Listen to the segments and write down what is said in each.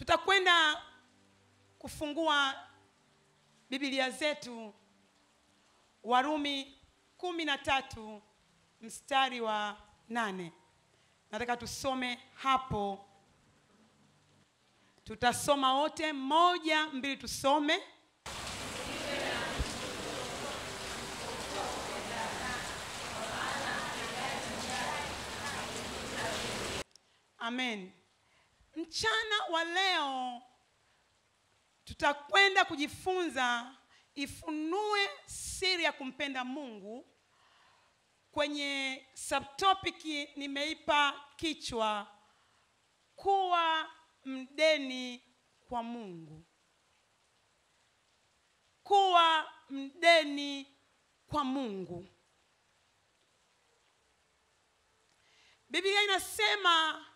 Tutakwenda kufungua Biblia zetu Warumi kumi na tatu mstari wa nane. Nataka tusome hapo, tutasoma wote moja mbili, tusome amen. Mchana wa leo tutakwenda kujifunza ifunue siri ya kumpenda Mungu kwenye subtopic nimeipa kichwa kuwa mdeni kwa Mungu. Kuwa mdeni kwa Mungu. Biblia inasema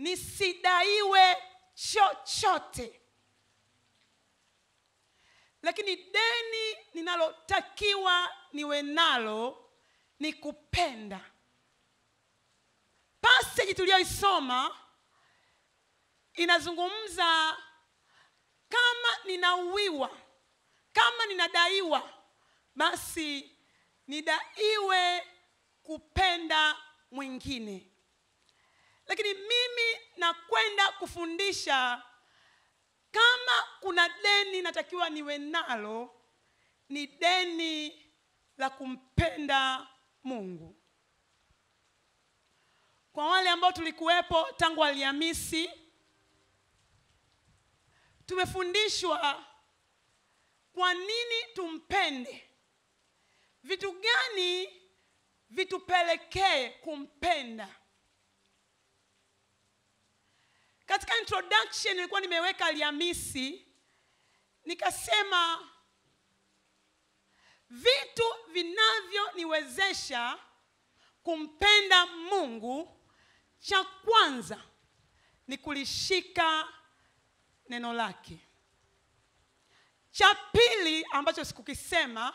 nisidaiwe chochote, lakini deni ninalotakiwa niwe nalo ni kupenda. Paseji tuliyoisoma inazungumza kama ninauwiwa, kama ninadaiwa, basi nidaiwe kupenda mwingine lakini mimi nakwenda kufundisha kama kuna deni natakiwa niwe nalo ni deni la kumpenda mungu kwa wale ambao tulikuwepo tangu aliamisi tumefundishwa kwa nini tumpende vitu gani vitupelekee kumpenda katika introduction nilikuwa nimeweka aliamisi nikasema vitu vinavyoniwezesha kumpenda Mungu, cha kwanza ni kulishika neno lake. Cha pili ambacho sikukisema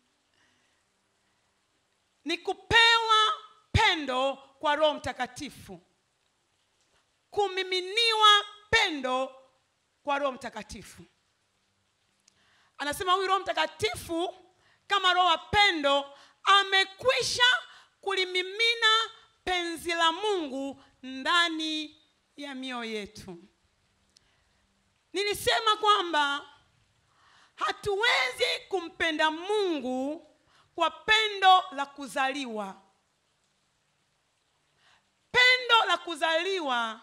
ni kupewa pendo kwa Roho Mtakatifu kumiminiwa pendo kwa roho mtakatifu anasema huyu roho mtakatifu kama roho wa pendo amekwisha kulimimina penzi la mungu ndani ya mioyo yetu nilisema kwamba hatuwezi kumpenda mungu kwa pendo la kuzaliwa pendo la kuzaliwa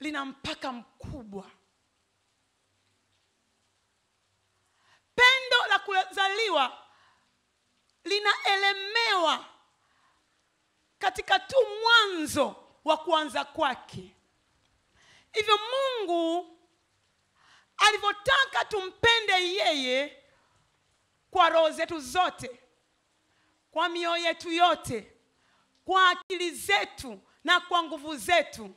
lina mpaka mkubwa. Pendo la kuzaliwa linaelemewa katika tu mwanzo wa kuanza kwake. Hivyo Mungu alivyotaka tumpende yeye kwa roho zetu zote, kwa mioyo yetu yote, kwa akili zetu na kwa nguvu zetu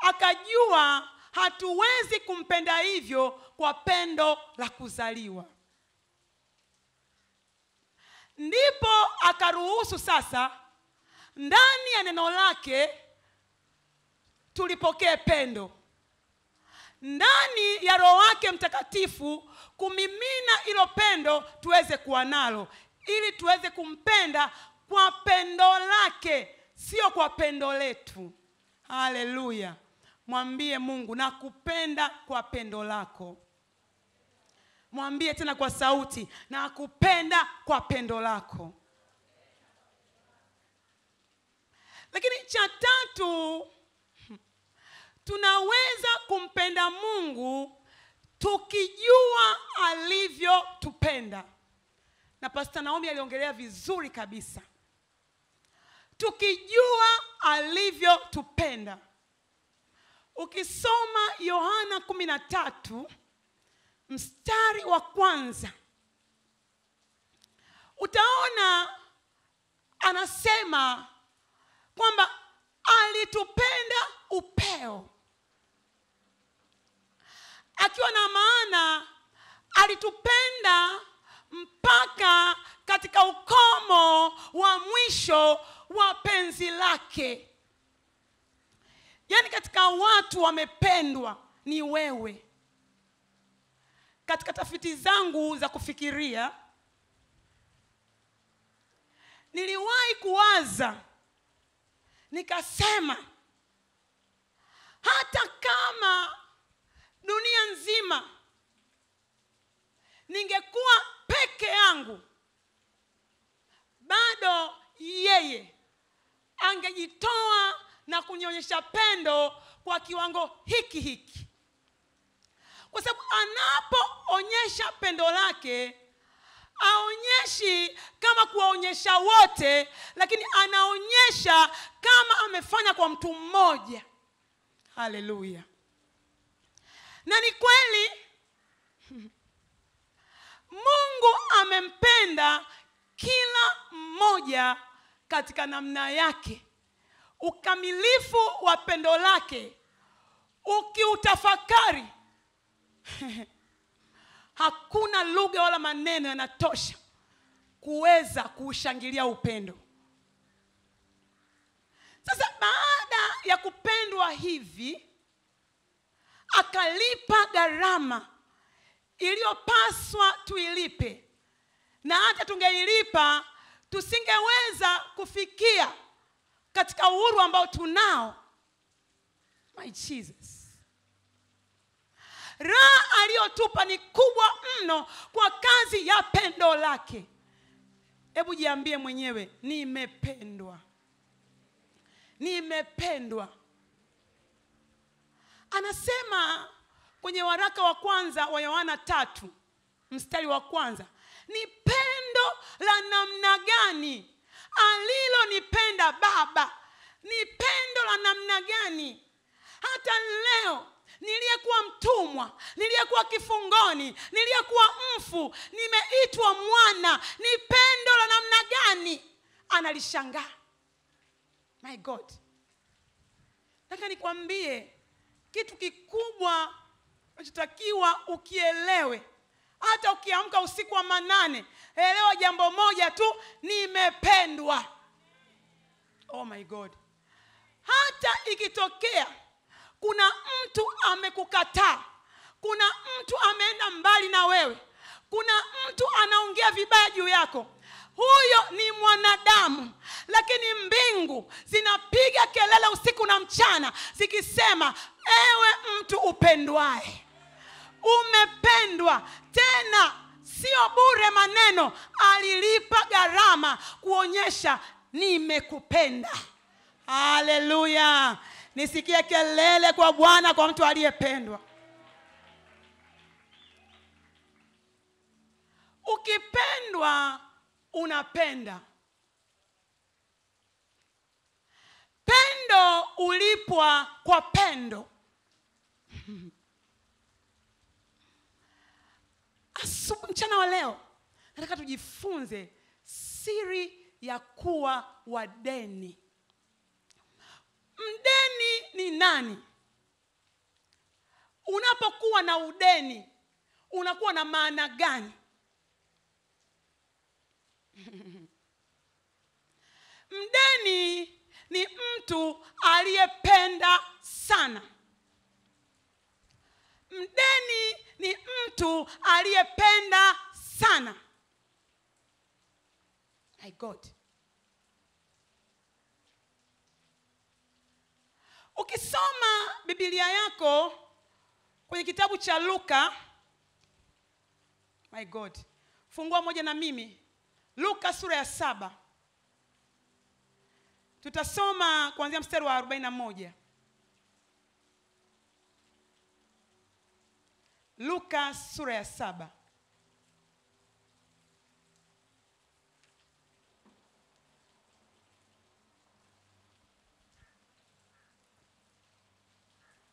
akajua hatuwezi kumpenda hivyo kwa pendo la kuzaliwa ndipo akaruhusu sasa ndani ya neno lake tulipokee pendo ndani ya roho wake mtakatifu kumimina ilo pendo tuweze kuwa nalo ili tuweze kumpenda kwa pendo lake sio kwa pendo letu haleluya mwambie Mungu nakupenda kwa pendo lako. Mwambie tena kwa sauti, nakupenda kwa pendo lako. Lakini cha tatu, tunaweza kumpenda Mungu tukijua alivyotupenda, na Pastor Naomi aliongelea vizuri kabisa, tukijua alivyotupenda ukisoma yohana 13 mstari wa kwanza utaona anasema kwamba alitupenda upeo akiwa na maana alitupenda mpaka katika ukomo wa mwisho wa penzi lake yaani katika watu wamependwa ni wewe katika tafiti zangu za kufikiria niliwahi kuwaza nikasema hata kama dunia nzima ningekuwa peke yangu bado yeye angejitoa na kunionyesha pendo kwa kiwango hiki hiki, kwa sababu anapoonyesha pendo lake aonyeshi kama kuwaonyesha wote, lakini anaonyesha kama amefanya kwa mtu mmoja. Haleluya! Na ni kweli Mungu amempenda kila mmoja katika namna yake ukamilifu wa pendo lake ukiutafakari hakuna lugha wala maneno yanatosha kuweza kuushangilia upendo sasa baada ya kupendwa hivi akalipa gharama iliyopaswa tuilipe na hata tungeilipa tusingeweza kufikia katika uhuru ambao tunao my jesus raha aliyotupa ni kubwa mno kwa kazi ya pendo lake hebu jiambie mwenyewe nimependwa nimependwa anasema kwenye waraka wa kwanza wa yohana tatu mstari wa kwanza ni pendo la namna gani alilonipenda Baba. Ni pendo la namna gani? Hata leo niliyekuwa mtumwa, niliyekuwa kifungoni, niliyekuwa mfu, nimeitwa mwana. Ni pendo la namna gani? Analishangaa. My God, nataka nikwambie kitu kikubwa unachotakiwa ukielewe hata ukiamka usiku wa manane, elewa jambo moja tu, nimependwa. Oh my God! Hata ikitokea kuna mtu amekukataa, kuna mtu ameenda mbali na wewe, kuna mtu anaongea vibaya juu yako, huyo ni mwanadamu, lakini mbingu zinapiga kelele usiku na mchana zikisema, ewe mtu upendwaye, umependwa tena sio bure maneno alilipa gharama kuonyesha nimekupenda haleluya nisikie kelele kwa bwana kwa mtu aliyependwa ukipendwa unapenda pendo ulipwa kwa pendo mchana wa leo nataka tujifunze siri ya kuwa wadeni mdeni ni nani unapokuwa na udeni unakuwa na maana gani mdeni ni mtu aliyependa sana Mdeni ni mtu aliyependa sana. My God. Ukisoma Biblia yako kwenye kitabu cha Luka, my God, fungua moja na mimi, Luka sura ya saba, tutasoma kuanzia mstari wa 41. Luka sura ya saba.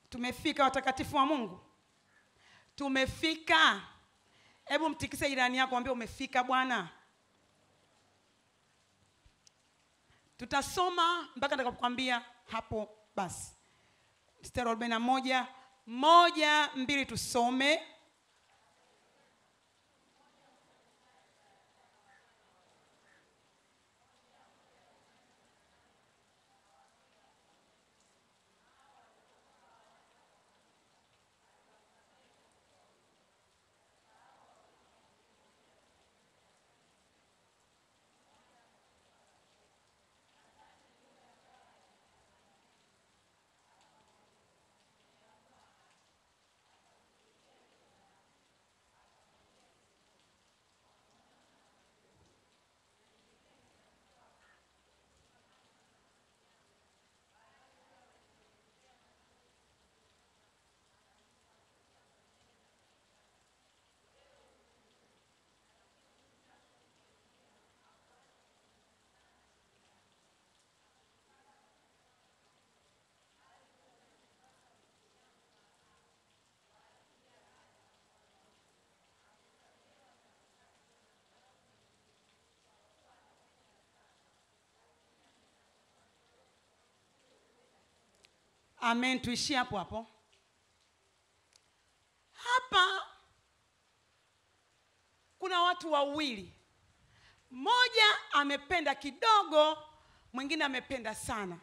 Tumefika watakatifu wa Mungu, tumefika. Hebu mtikise jirani yako, ambia umefika Bwana. Tutasoma mpaka nitakapokuambia hapo basi. Mstari wa arobaini na moja moja mbili tusome Amen. Tuishie hapo hapo. Hapa kuna watu wawili, mmoja amependa kidogo, mwingine amependa sana,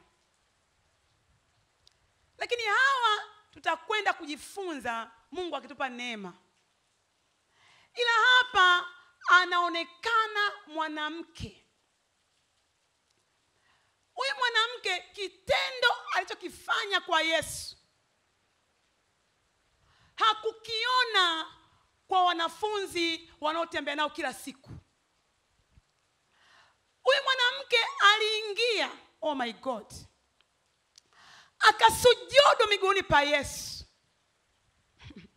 lakini hawa tutakwenda kujifunza, Mungu akitupa neema. Ila hapa anaonekana mwanamke huyu mwanamke kitendo alichokifanya kwa yesu hakukiona kwa wanafunzi wanaotembea nao kila siku huyu mwanamke aliingia oh my god akasujudu miguuni pa yesu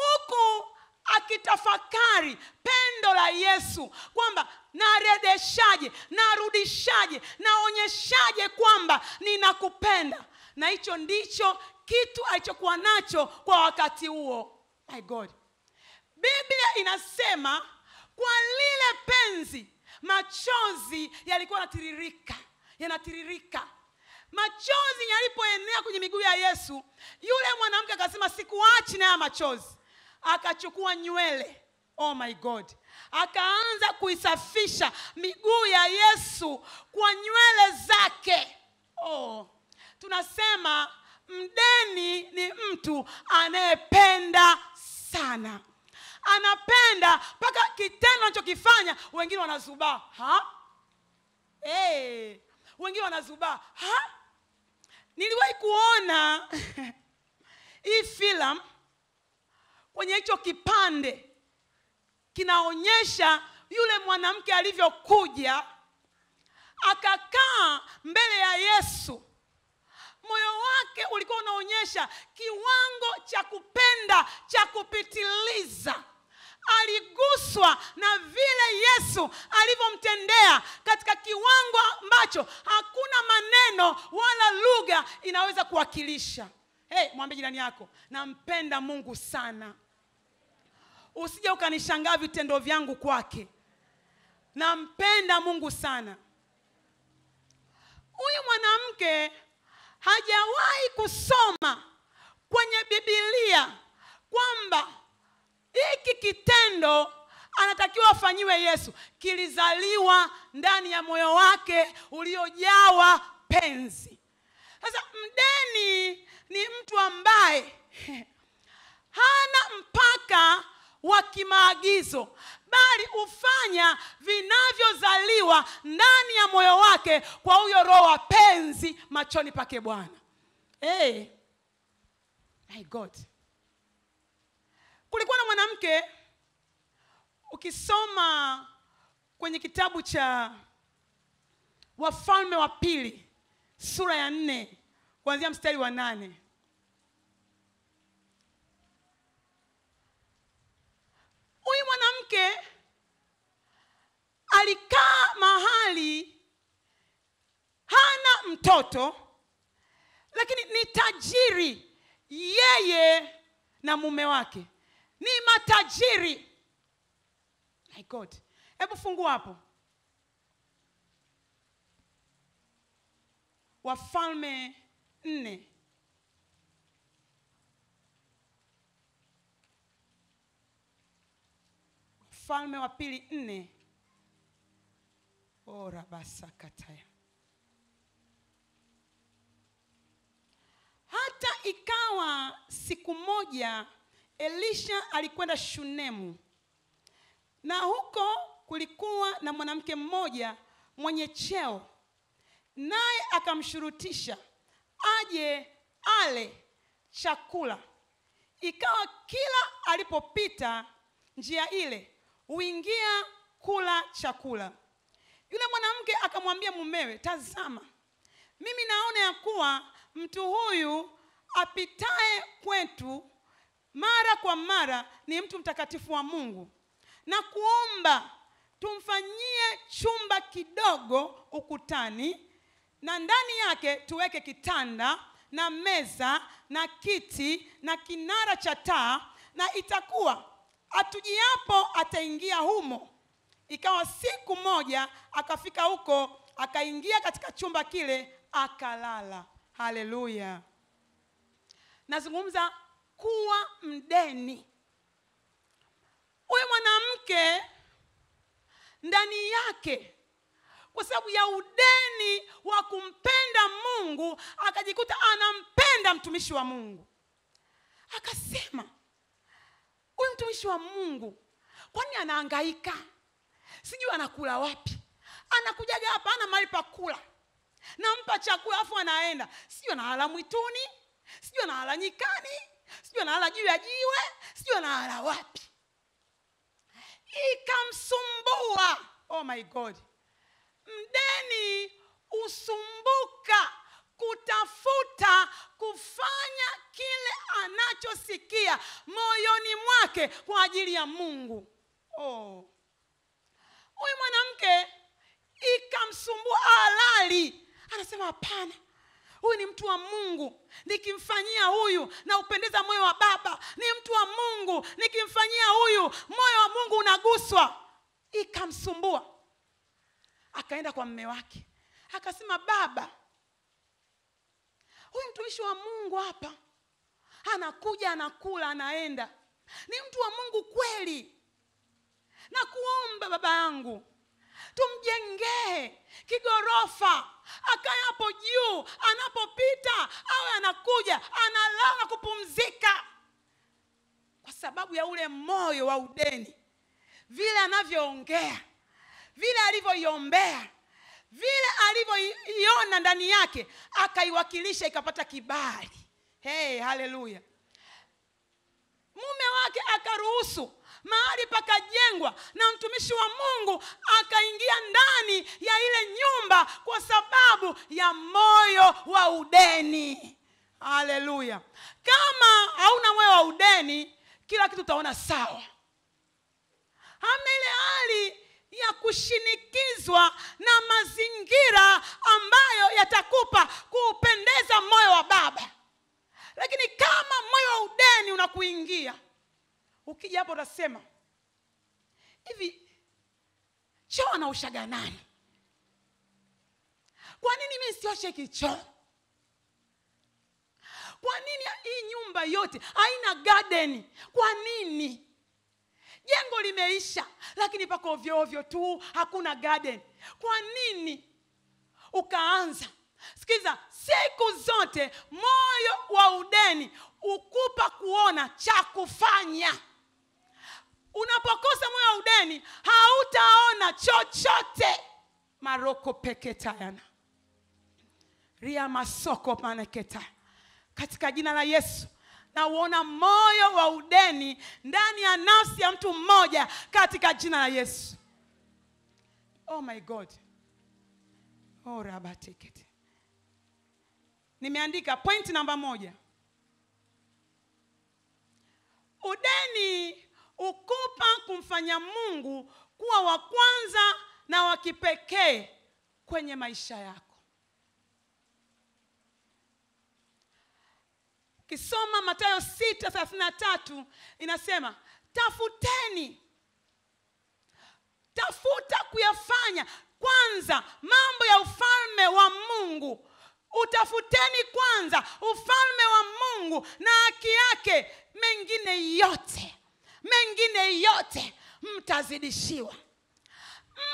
huku akitafakari pendo la Yesu kwamba naredeshaje, narudishaje, naonyeshaje kwamba ninakupenda, na hicho ndicho kitu alichokuwa nacho kwa wakati huo. My God, Biblia inasema kwa lile penzi machozi yalikuwa yanatiririka, yanatiririka machozi yalipoenea kwenye miguu ya Yesu, yule mwanamke akasema, sikuachi na machozi akachukua nywele oh my god akaanza kuisafisha miguu ya yesu kwa nywele zake oh tunasema mdeni ni mtu anayependa sana anapenda mpaka kitendo anachokifanya wengine wanazubaa hey, wengine wanazubaa niliwahi kuona hii filamu kwenye hicho kipande kinaonyesha yule mwanamke alivyokuja akakaa mbele ya Yesu. Moyo wake ulikuwa unaonyesha kiwango cha kupenda cha kupitiliza. Aliguswa na vile Yesu alivyomtendea katika kiwango ambacho hakuna maneno wala lugha inaweza kuwakilisha. Hey, mwambie jirani yako, nampenda Mungu sana usije ukanishangaa vitendo vyangu kwake nampenda mungu sana huyu mwanamke hajawahi kusoma kwenye bibilia kwamba hiki kitendo anatakiwa afanyiwe yesu kilizaliwa ndani ya moyo wake uliojawa penzi sasa mdeni ni mtu ambaye hana mpaka wa kimaagizo, bali hufanya vinavyozaliwa ndani ya moyo wake kwa huyo roho wa penzi machoni pake Bwana. Hey. Eh, my God. Kulikuwa na mwanamke ukisoma kwenye kitabu cha Wafalme wa Pili sura ya nne kuanzia mstari wa nane huyu mwanamke alikaa mahali hana mtoto lakini ni tajiri yeye na mume wake ni matajiri my god hebu fungu hapo wafalme nne Wafalme wa Pili nne ora Hata ikawa siku moja Elisha alikwenda Shunemu, na huko kulikuwa na mwanamke mmoja mwenye cheo, naye akamshurutisha aje ale chakula. Ikawa kila alipopita njia ile huingia kula chakula. Yule mwanamke akamwambia mumewe, tazama, mimi naona ya kuwa mtu huyu apitaye kwetu mara kwa mara ni mtu mtakatifu wa Mungu, na kuomba tumfanyie chumba kidogo ukutani, na ndani yake tuweke kitanda na meza na kiti na kinara cha taa, na itakuwa atujiapo ataingia humo. Ikawa siku moja akafika huko, akaingia katika chumba kile, akalala. Haleluya! Nazungumza kuwa mdeni. Huyu mwanamke ndani yake kwa sababu ya udeni wa kumpenda Mungu akajikuta anampenda mtumishi wa Mungu, akasema huyu mtumishi wa mungu kwani anaangaika sijui anakula wapi anakujaga hapa ana mali pa kula nampa chakula afu anaenda sijui analala mwituni sijui analala nyikani sijui analala juu ya jiwe sijui analala wapi ikamsumbua oh my god mdeni usumbuka kutafuta kufanya kile anachosikia moyoni mwake kwa ajili ya Mungu. Oh, huyu mwanamke ikamsumbua, alali anasema hapana, huyu ni mtu wa Mungu, nikimfanyia huyu na upendeza moyo wa Baba. Ni mtu wa Mungu, nikimfanyia huyu moyo wa Mungu unaguswa. Ikamsumbua, akaenda kwa mme wake akasema, baba huyu mtumishi wa Mungu hapa anakuja, anakula, anaenda, ni mtu wa Mungu kweli. Na kuomba baba yangu tumjengee kigorofa akaye hapo juu, anapopita awe anakuja analala kupumzika, kwa sababu ya ule moyo wa udeni, vile anavyoongea, vile alivyoiombea vile alivyoiona ndani yake akaiwakilisha ikapata kibali. Hey, haleluya! Mume wake akaruhusu mahali pakajengwa na mtumishi wa Mungu akaingia ndani ya ile nyumba kwa sababu ya moyo wa udeni. Haleluya! Kama hauna moyo wa udeni, kila kitu utaona sawa, hamna ile hali ya kushinikizwa na mazingira ambayo yatakupa kuupendeza moyo wa baba lakini kama moyo wa udeni unakuingia ukija hapo utasema hivi choo ushaga nani kwa nini mi sioshe kichoo kwa nini hii nyumba yote haina gadeni kwa nini jengo limeisha lakini pako ovyoovyo tu hakuna garden kwa nini ukaanza sikiza siku zote moyo wa udeni ukupa kuona cha kufanya unapokosa moyo wa udeni hautaona chochote maroko peketayana ria masoko maneketa katika jina la yesu uona moyo wa udeni ndani ya nafsi ya mtu mmoja katika jina la Yesu. Oh my God. Oh, rabatikete. Nimeandika point namba moja. Udeni ukupa kumfanya Mungu kuwa wa kwanza na wa kipekee kwenye maisha yako. Kisoma Mathayo 6:33 inasema, tafuteni, tafuta kuyafanya kwanza mambo ya ufalme wa Mungu. Utafuteni kwanza ufalme wa Mungu na haki yake, mengine yote, mengine yote mtazidishiwa.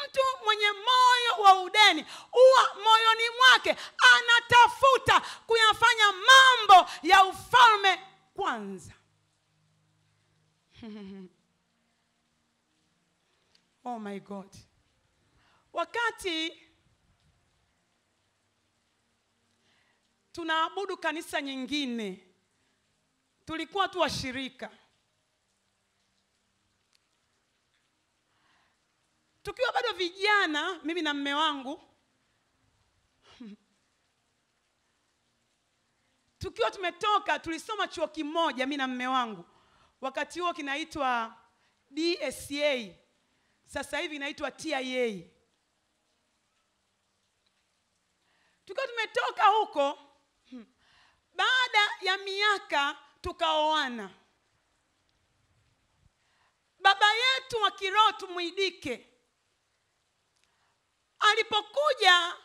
Mtu mwenye moyo wa udeni huwa moyoni mwake anatafuta kuyafanya mambo ya ufalme kwanza. oh my God, wakati tunaabudu kanisa nyingine tulikuwa tu washirika tukiwa bado vijana, mimi na mme wangu tukiwa tumetoka, tulisoma chuo kimoja mimi na mme wangu, wakati huo kinaitwa DSA, sasa hivi inaitwa TIA. Tukiwa tumetoka huko, baada ya miaka tukaoana. Baba yetu wa kiroho Tumwidike alipokuja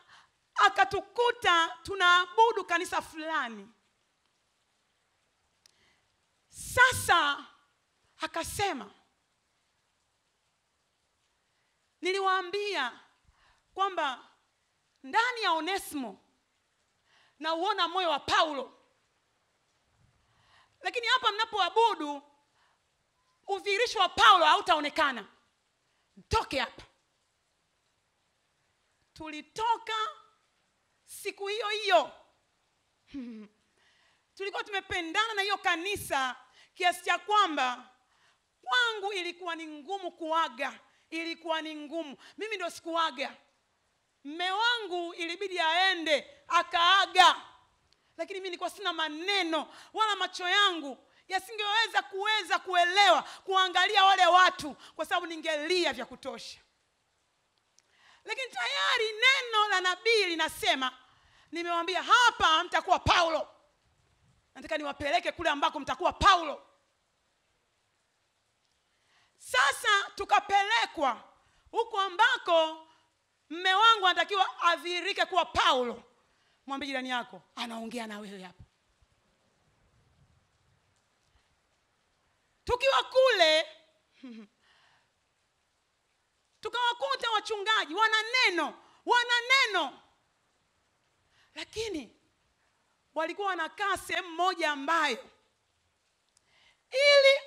akatukuta tunaabudu kanisa fulani. Sasa akasema, niliwaambia kwamba ndani ya Onesimo na uona moyo wa Paulo, lakini hapa mnapoabudu udhihirisho wa Paulo hautaonekana. Mtoke hapa tulitoka siku hiyo hiyo tulikuwa tumependana na hiyo kanisa kiasi cha kwamba kwangu ilikuwa ni ngumu kuaga ilikuwa ni ngumu mimi ndo sikuaga mme wangu ilibidi aende akaaga lakini mi nilikuwa sina maneno wala macho yangu yasingeweza kuweza kuelewa kuangalia wale watu kwa sababu ningelia vya kutosha lakini tayari neno la nabii linasema nimewambia hapa mtakuwa paulo nataka niwapeleke kule ambako mtakuwa paulo sasa tukapelekwa huko ambako mme wangu anatakiwa adhirike kuwa paulo mwambie jirani yako anaongea na wewe hapo tukiwa kule tukawakuta wachungaji wana neno wana neno lakini walikuwa wanakaa sehemu moja ambayo ili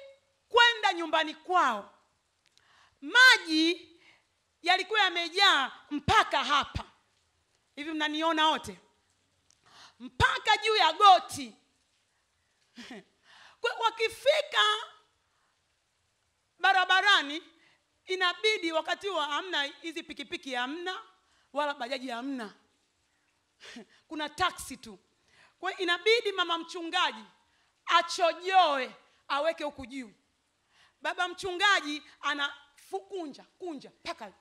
kwenda nyumbani kwao maji yalikuwa yamejaa mpaka hapa hivi mnaniona wote mpaka juu ya goti wakifika barabarani inabidi wakati huo hamna hizi pikipiki hamna wala bajaji hamna kuna taksi tu kwa inabidi mama mchungaji achojoe aweke huku juu baba mchungaji anafukunja kunja mpaka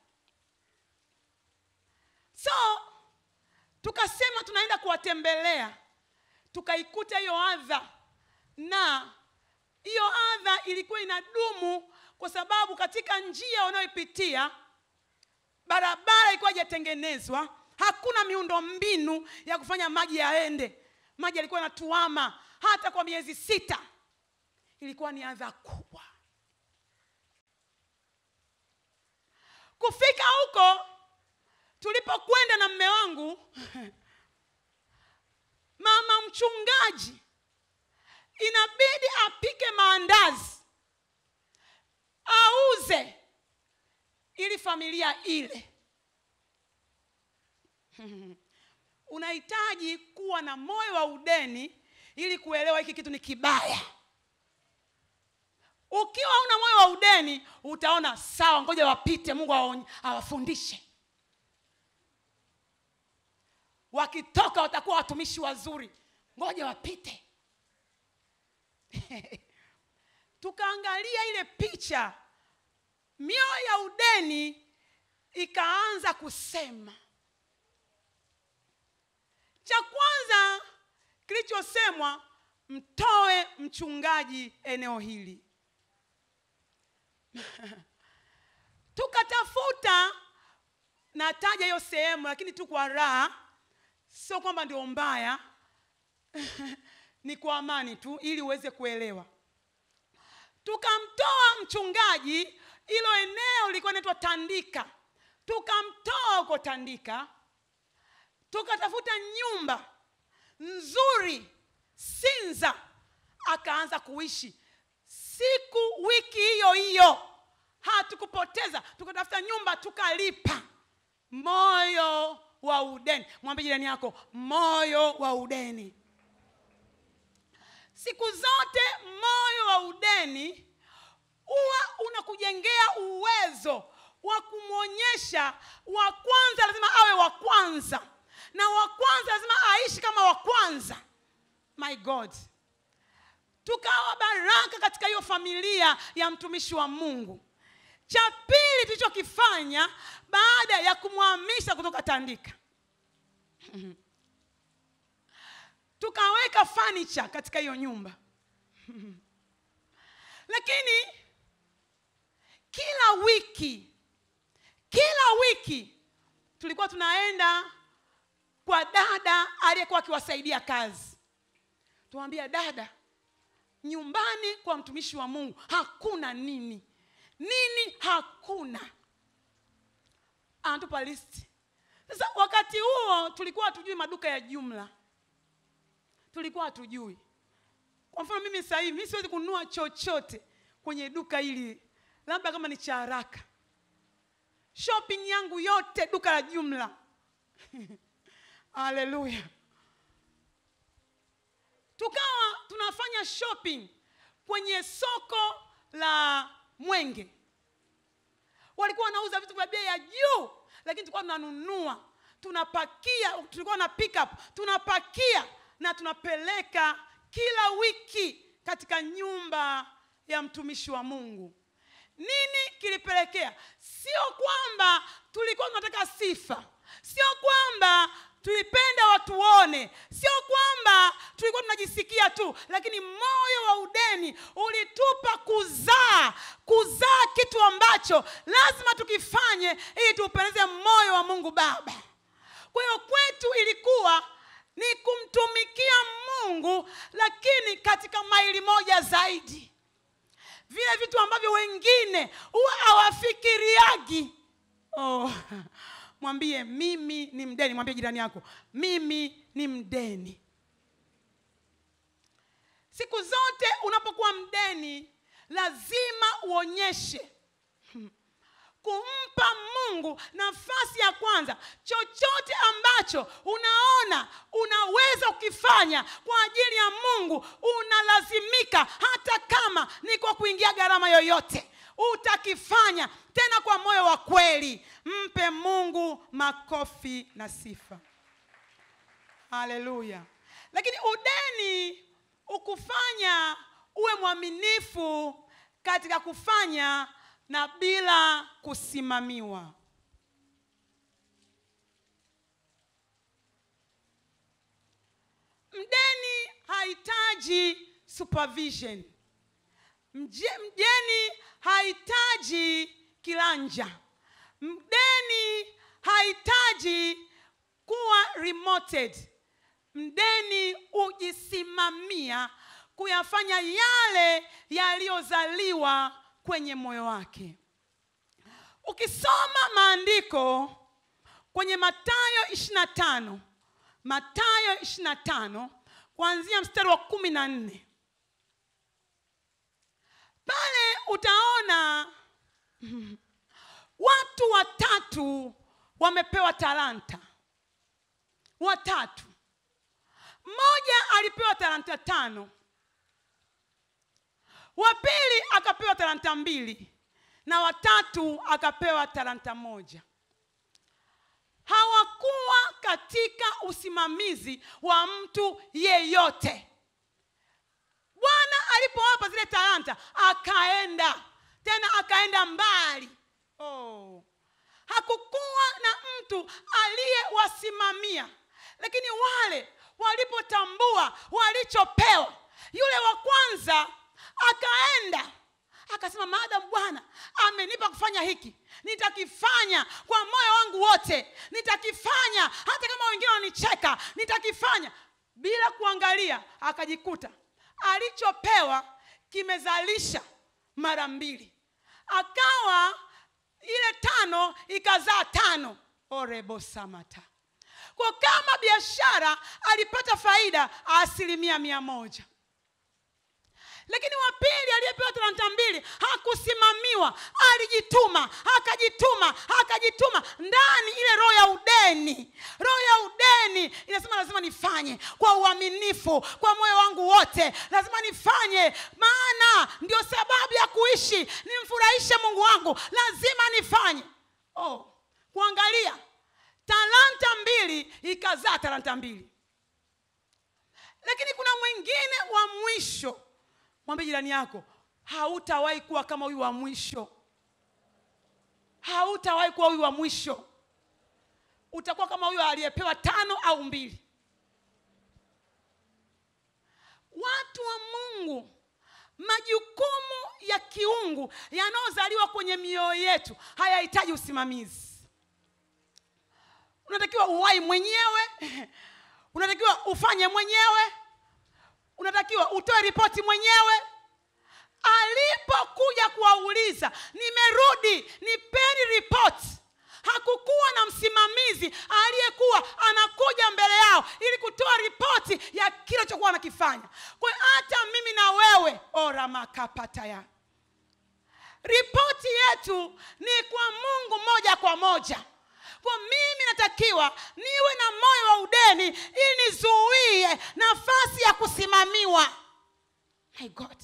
so tukasema tunaenda kuwatembelea tukaikuta hiyo adha na hiyo adha ilikuwa inadumu kwa sababu katika njia wanayopitia barabara ilikuwa haijatengenezwa, hakuna miundo mbinu ya kufanya maji yaende. Maji yalikuwa yanatuama hata kwa miezi sita, ilikuwa ni adha kubwa. Kufika huko tulipokwenda na mme wangu mama mchungaji inabidi apike maandazi auze ili familia ile. Unahitaji kuwa na moyo wa udeni ili kuelewa hiki kitu ni kibaya. Ukiwa una moyo wa udeni, utaona sawa, ngoja wapite, Mungu awafundishe. Wakitoka watakuwa watumishi wazuri, ngoja wapite. tukaangalia ile picha, mioyo ya udeni ikaanza kusema. Cha kwanza kilichosemwa, mtoe mchungaji eneo hili. Tukatafuta, nataja hiyo sehemu, lakini tu kwa raha, sio kwamba ndio mbaya ni kwa amani tu, ili uweze kuelewa tukamtoa mchungaji, ilo eneo lilikuwa inaitwa Tandika, tukamtoa huko Tandika, tukatafuta nyumba nzuri Sinza, akaanza kuishi siku wiki hiyo hiyo, hatukupoteza, tukatafuta nyumba tukalipa. Moyo wa udeni, mwambie jirani yako, moyo wa udeni. Siku zote moyo wa udeni huwa unakujengea uwezo wa kumwonyesha wa kwanza lazima awe wa kwanza, na wa kwanza lazima aishi kama wa kwanza. My God, tukawa baraka katika hiyo familia ya mtumishi wa Mungu. Cha pili tulichokifanya baada ya kumwamisha kutoka Tandika tukaweka fanicha katika hiyo nyumba lakini kila wiki kila wiki tulikuwa tunaenda kwa dada aliyekuwa akiwasaidia kazi tuambia dada nyumbani kwa mtumishi wa mungu hakuna nini nini hakuna anatupa listi sasa wakati huo tulikuwa tujui maduka ya jumla tulikuwa hatujui. Kwa mfano mimi sasa hivi mimi siwezi kununua chochote kwenye duka hili, labda kama ni cha haraka. Shopping yangu yote duka la jumla haleluya. Tukawa tunafanya shopping kwenye soko la Mwenge, walikuwa wanauza vitu vya bei ya juu, lakini tulikuwa tunanunua tunapakia, tulikuwa na pick up, tunapakia na tunapeleka kila wiki katika nyumba ya mtumishi wa Mungu. Nini kilipelekea? Sio kwamba tulikuwa tunataka sifa, sio kwamba tulipenda watu wone, sio kwamba tulikuwa tunajisikia tu, lakini moyo wa udeni ulitupa kuzaa, kuzaa kitu ambacho lazima tukifanye ili tuupendeze moyo wa Mungu Baba. Kwa hiyo kwetu ilikuwa ni kumtumikia Mungu, lakini katika maili moja zaidi, vile vitu ambavyo wengine huwa hawafikiriagi. Oh, mwambie mimi ni mdeni, mwambie jirani yako mimi ni mdeni. Siku zote unapokuwa mdeni, lazima uonyeshe kumpa mungu nafasi ya kwanza chochote ambacho unaona unaweza ukifanya kwa ajili ya mungu unalazimika hata kama ni kwa kuingia gharama yoyote utakifanya tena kwa moyo wa kweli mpe mungu makofi na sifa haleluya lakini udeni ukufanya uwe mwaminifu katika kufanya na bila kusimamiwa. Mdeni hahitaji supervision. Mjeni hahitaji kilanja. Mdeni hahitaji kuwa remoted. Mdeni hujisimamia kuyafanya yale yaliyozaliwa kwenye moyo wake. Ukisoma maandiko kwenye Mathayo 25, Mathayo 25 kuanzia mstari wa kumi na nne pale utaona watu watatu wamepewa talanta watatu. Mmoja alipewa talanta tano wa pili akapewa talanta mbili na watatu akapewa talanta moja. Hawakuwa katika usimamizi wa mtu yeyote. Bwana alipowapa zile talanta akaenda tena, akaenda mbali. Oh, hakukuwa na mtu aliyewasimamia, lakini wale walipotambua walichopewa, yule wa kwanza akaenda akasema maadamu bwana amenipa kufanya hiki nitakifanya kwa moyo wangu wote nitakifanya hata kama wengine wanicheka nitakifanya bila kuangalia akajikuta alichopewa kimezalisha mara mbili akawa ile tano ikazaa tano orebosamata kwa kama biashara alipata faida asilimia mia moja lakini wa pili aliyepewa talanta mbili hakusimamiwa, alijituma, akajituma, akajituma ndani ile roho ya udeni. Roho ya udeni inasema lazima nifanye kwa uaminifu, kwa moyo wangu wote, lazima nifanye, maana ndio sababu ya kuishi, nimfurahishe Mungu wangu, lazima nifanye. Oh, kuangalia talanta mbili ikazaa talanta mbili, lakini kuna mwingine wa mwisho mwambie jirani yako hautawahi kuwa kama huyu wa mwisho hautawahi kuwa huyu wa mwisho utakuwa kama huyo aliyepewa tano au mbili watu wa mungu majukumu ya kiungu yanayozaliwa kwenye mioyo yetu hayahitaji usimamizi unatakiwa uwai mwenyewe unatakiwa ufanye mwenyewe unatakiwa utoe ripoti mwenyewe alipokuja kuwauliza nimerudi nipeni ripoti hakukuwa na msimamizi aliyekuwa anakuja mbele yao ili kutoa ripoti ya kile chokuwa anakifanya kwayo hata mimi na wewe oramakapataya ripoti yetu ni kwa mungu moja kwa moja kwa mimi natakiwa niwe na moyo wa udeni ili nizuie nafasi ya kusimamiwa my god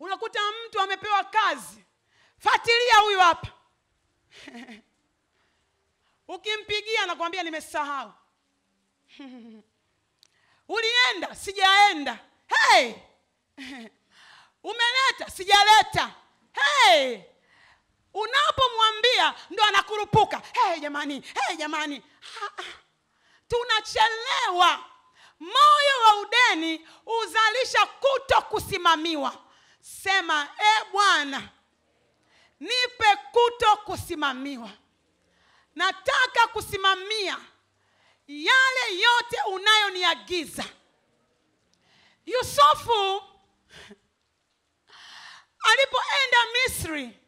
unakuta mtu amepewa kazi fatilia huyu hapa ukimpigia nakwambia nimesahau ulienda sijaenda hey! umeleta sijaleta hey! unapomwambia ndo anakurupuka hey, jamani hey, jamani tunachelewa moyo wa udeni huzalisha kuto kusimamiwa sema e bwana nipe kuto kusimamiwa nataka kusimamia yale yote unayoniagiza yusufu alipoenda misri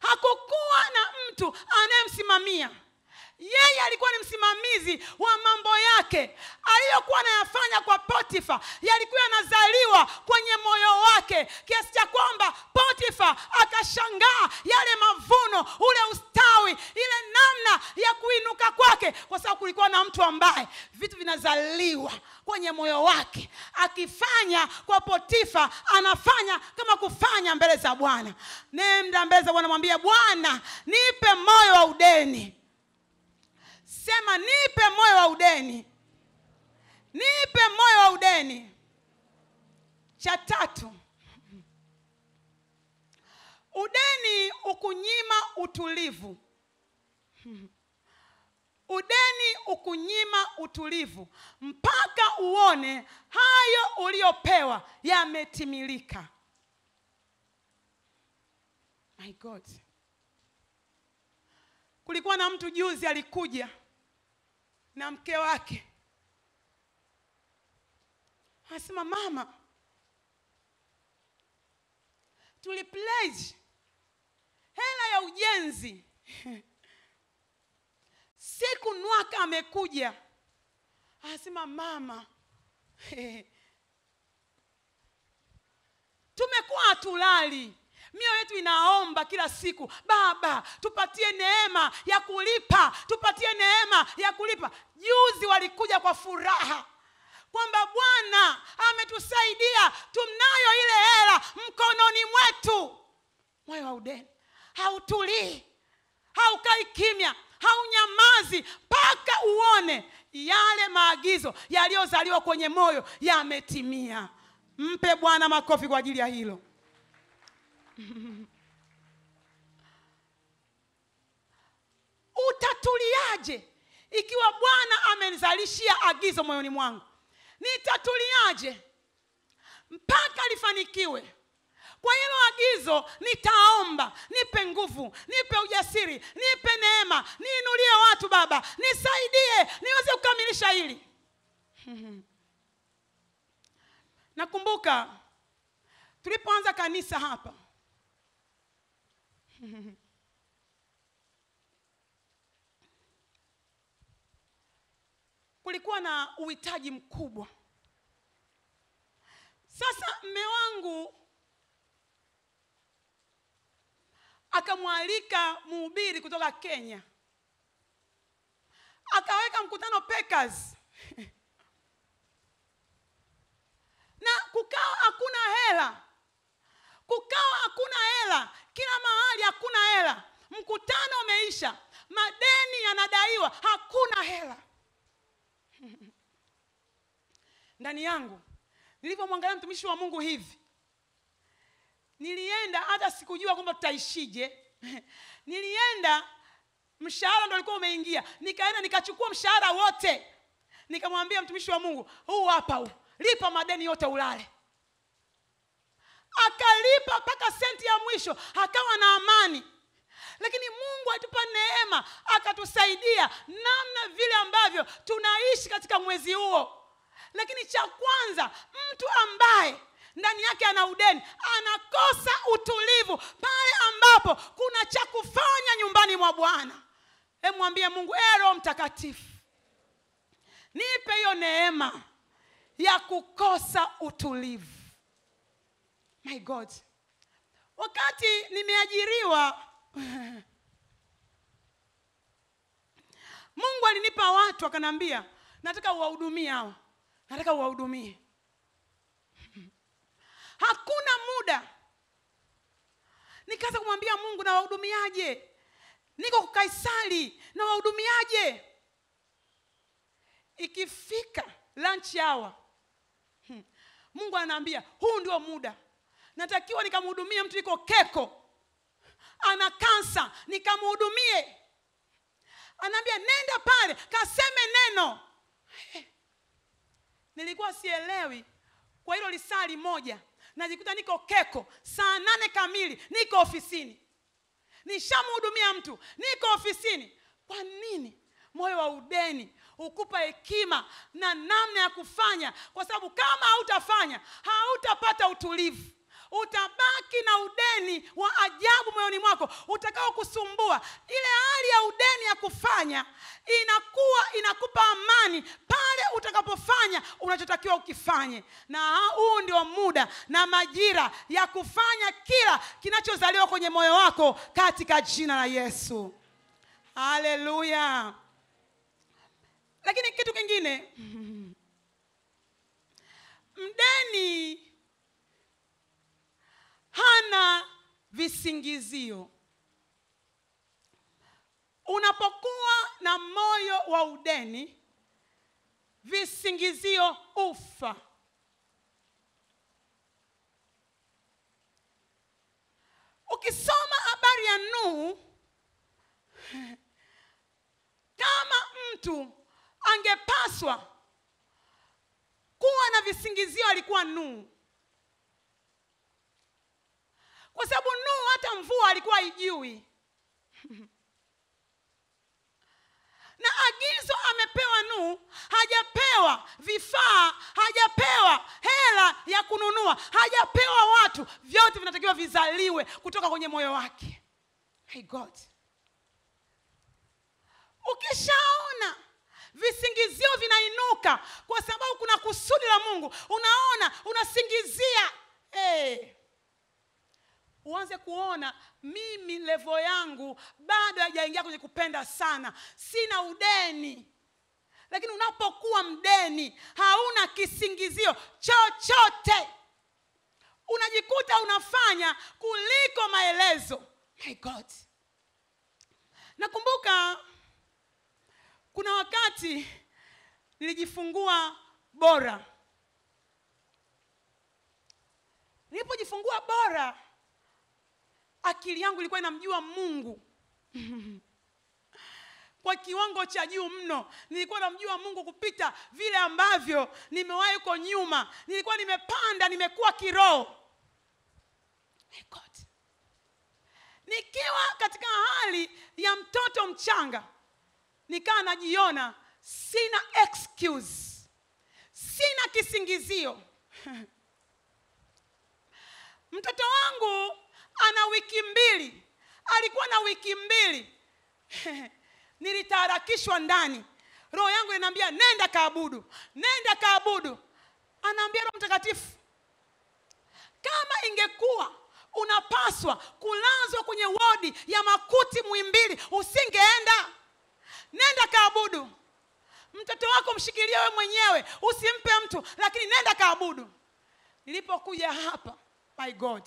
hakukuwa na mtu anayemsimamia yeye alikuwa ni msimamizi wa mambo yake aliyokuwa anayafanya kwa potifa yalikuwa yanazaliwa kwenye moyo wake kiasi cha kwamba potifa akashangaa yale mavuno ule ustawi ile namna ya kuinuka kwake kwa sababu kulikuwa na mtu ambaye vitu vinazaliwa kwenye moyo wake akifanya kwa potifa anafanya kama kufanya mbele za bwana nenda mbele za bwana mwambia bwana nipe moyo wa udeni sema nipe moyo wa udeni, nipe moyo wa udeni. Cha tatu, udeni ukunyima utulivu. Udeni ukunyima utulivu mpaka uone hayo uliyopewa yametimilika. My God, kulikuwa na mtu juzi alikuja na mke wake, anasema mama, tulipledge hela ya ujenzi siku nwaka amekuja, anasema mama tumekuwa hatulali mioyo yetu inaomba kila siku, Baba tupatie neema ya kulipa, tupatie neema ya kulipa. Juzi walikuja kwa furaha kwamba Bwana ametusaidia, tunayo ile hela mkononi mwetu. Moyo wa udeni hautulii, haukai kimya, haunyamazi mpaka uone yale maagizo yaliyozaliwa kwenye moyo yametimia. Mpe Bwana makofi kwa ajili ya hilo. Utatuliaje ikiwa Bwana amenizalishia agizo moyoni mwangu? Nitatuliaje mpaka lifanikiwe? Kwa hilo agizo nitaomba, nipe nguvu, nipe ujasiri, nipe neema, niinulie watu Baba, nisaidie niweze kukamilisha hili. Nakumbuka tulipoanza kanisa hapa kulikuwa na uhitaji mkubwa. Sasa mme wangu akamwalika mhubiri kutoka Kenya, akaweka mkutano Pekas na kukawa hakuna hela, kukawa hakuna hela kila mahali hakuna hela, mkutano umeisha, madeni yanadaiwa, hakuna hela ndani yangu nilivyomwangalia mtumishi wa Mungu hivi, nilienda hata sikujua kwamba tutaishije. Nilienda, mshahara ndo ulikuwa umeingia, nikaenda nikachukua mshahara wote, nikamwambia mtumishi wa Mungu, huu hapa huu, lipa madeni yote ulale akalipa mpaka senti ya mwisho akawa na amani lakini mungu atupa neema akatusaidia namna vile ambavyo tunaishi katika mwezi huo lakini cha kwanza mtu ambaye ndani yake ana udeni anakosa utulivu pale ambapo kuna cha kufanya nyumbani mwa bwana emwambie mungu e roho mtakatifu nipe hiyo neema ya kukosa utulivu my God, wakati nimeajiriwa Mungu alinipa watu akanambia, nataka uwahudumie hawa, nataka uwahudumie. Hakuna muda nikaanza kumwambia Mungu, na wahudumiaje? Niko Kaisari, na wahudumiaje? Ikifika lunch hour, Mungu anaambia huu ndio muda natakiwa nikamhudumie mtu iko keko ana kansa nikamhudumie anaambia nenda pale kaseme neno nilikuwa sielewi kwa hilo lisali moja najikuta niko keko saa nane kamili niko ofisini nishamhudumia mtu niko ofisini kwa nini moyo wa udeni ukupa hekima na namna ya kufanya kwa sababu kama hautafanya hautapata utulivu utabaki na udeni wa ajabu moyoni mwako utakao kusumbua. Ile hali ya udeni ya kufanya inakuwa inakupa amani pale utakapofanya unachotakiwa ukifanye, na huu ndio muda na majira ya kufanya kila kinachozaliwa kwenye moyo wako katika jina la Yesu. Haleluya! Lakini kitu kingine, mdeni hana visingizio. Unapokuwa na moyo wa udeni, visingizio ufa. Ukisoma habari ya Nuhu, kama mtu angepaswa kuwa na visingizio, alikuwa Nuhu kwa sababu Nuhu hata mvua alikuwa haijui na agizo amepewa Nuhu, hajapewa vifaa, hajapewa hela ya kununua, hajapewa watu. Vyote vinatakiwa vizaliwe kutoka kwenye moyo wake. Hey God, ukishaona visingizio vinainuka kwa sababu kuna kusudi la Mungu, unaona unasingizia hey. Eh uanze kuona mimi levo yangu bado haijaingia kwenye kupenda sana, sina udeni. Lakini unapokuwa mdeni, hauna kisingizio chochote, unajikuta unafanya kuliko maelezo. My God, nakumbuka kuna wakati nilijifungua Bora. Nilipojifungua Bora akili yangu ilikuwa inamjua Mungu kwa kiwango cha juu mno. Nilikuwa namjua Mungu kupita vile ambavyo nimewahi huko nyuma. Nilikuwa nimepanda, nimekuwa kiroho. Nikiwa katika hali ya mtoto mchanga, nikaa najiona sina excuse, sina kisingizio mtoto wangu ana wiki mbili, alikuwa na wiki mbili nilitaharakishwa ndani, roho yangu inaambia nenda kaabudu, nenda kaabudu. Anaambia Roho Mtakatifu, kama ingekuwa unapaswa kulazwa kwenye wodi ya makuti mwimbili usingeenda. Nenda kaabudu. Mtoto wako mshikilie wewe mwenyewe, usimpe mtu, lakini nenda kaabudu. Nilipokuja hapa, my God,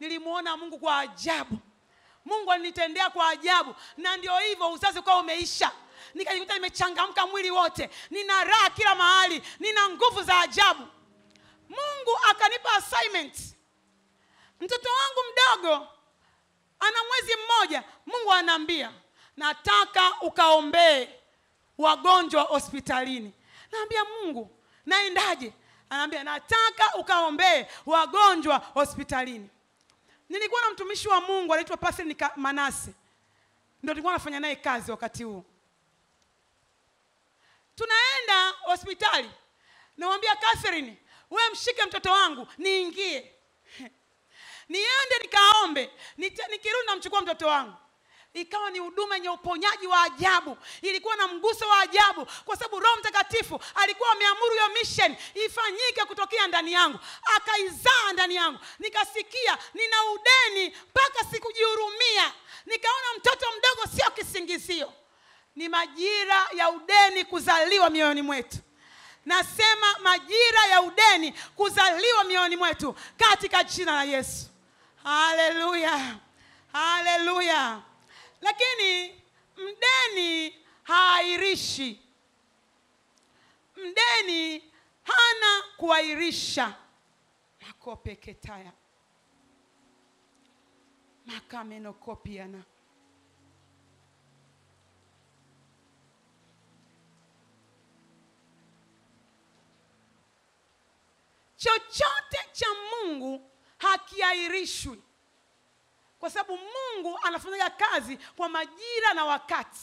nilimwona Mungu kwa ajabu. Mungu alinitendea kwa ajabu, na ndio hivyo, uzazi kwa umeisha nikajikuta nimechangamka mwili wote, nina raha kila mahali, nina nguvu za ajabu. Mungu akanipa assignment. Mtoto wangu mdogo ana mwezi mmoja, Mungu anaambia nataka ukaombee wagonjwa hospitalini. Naambia Mungu, naendaje? Anaambia nataka ukaombee wagonjwa hospitalini. Nilikuwa na mtumishi wa Mungu anaitwa Pastor Manase, ndio nilikuwa nafanya naye kazi wakati huo. Tunaenda hospitali, nawambia Catherine, wewe mshike mtoto wangu niingie niende nikaombe, nikirudi namchukua mtoto wangu ikawa ni huduma yenye uponyaji wa ajabu ilikuwa na mguso wa ajabu kwa sababu roho mtakatifu alikuwa ameamuru hiyo mission ifanyike kutokea ndani yangu akaizaa ndani yangu nikasikia nina udeni mpaka sikujihurumia nikaona mtoto mdogo sio kisingizio ni majira ya udeni kuzaliwa mioyoni mwetu nasema majira ya udeni kuzaliwa mioyoni mwetu katika jina la yesu haleluya haleluya lakini mdeni haairishi, mdeni hana kuairisha. makopeketaya makamenokopiana chochote cha Mungu hakiairishwi kwa sababu Mungu anafanyaga kazi kwa majira na wakati.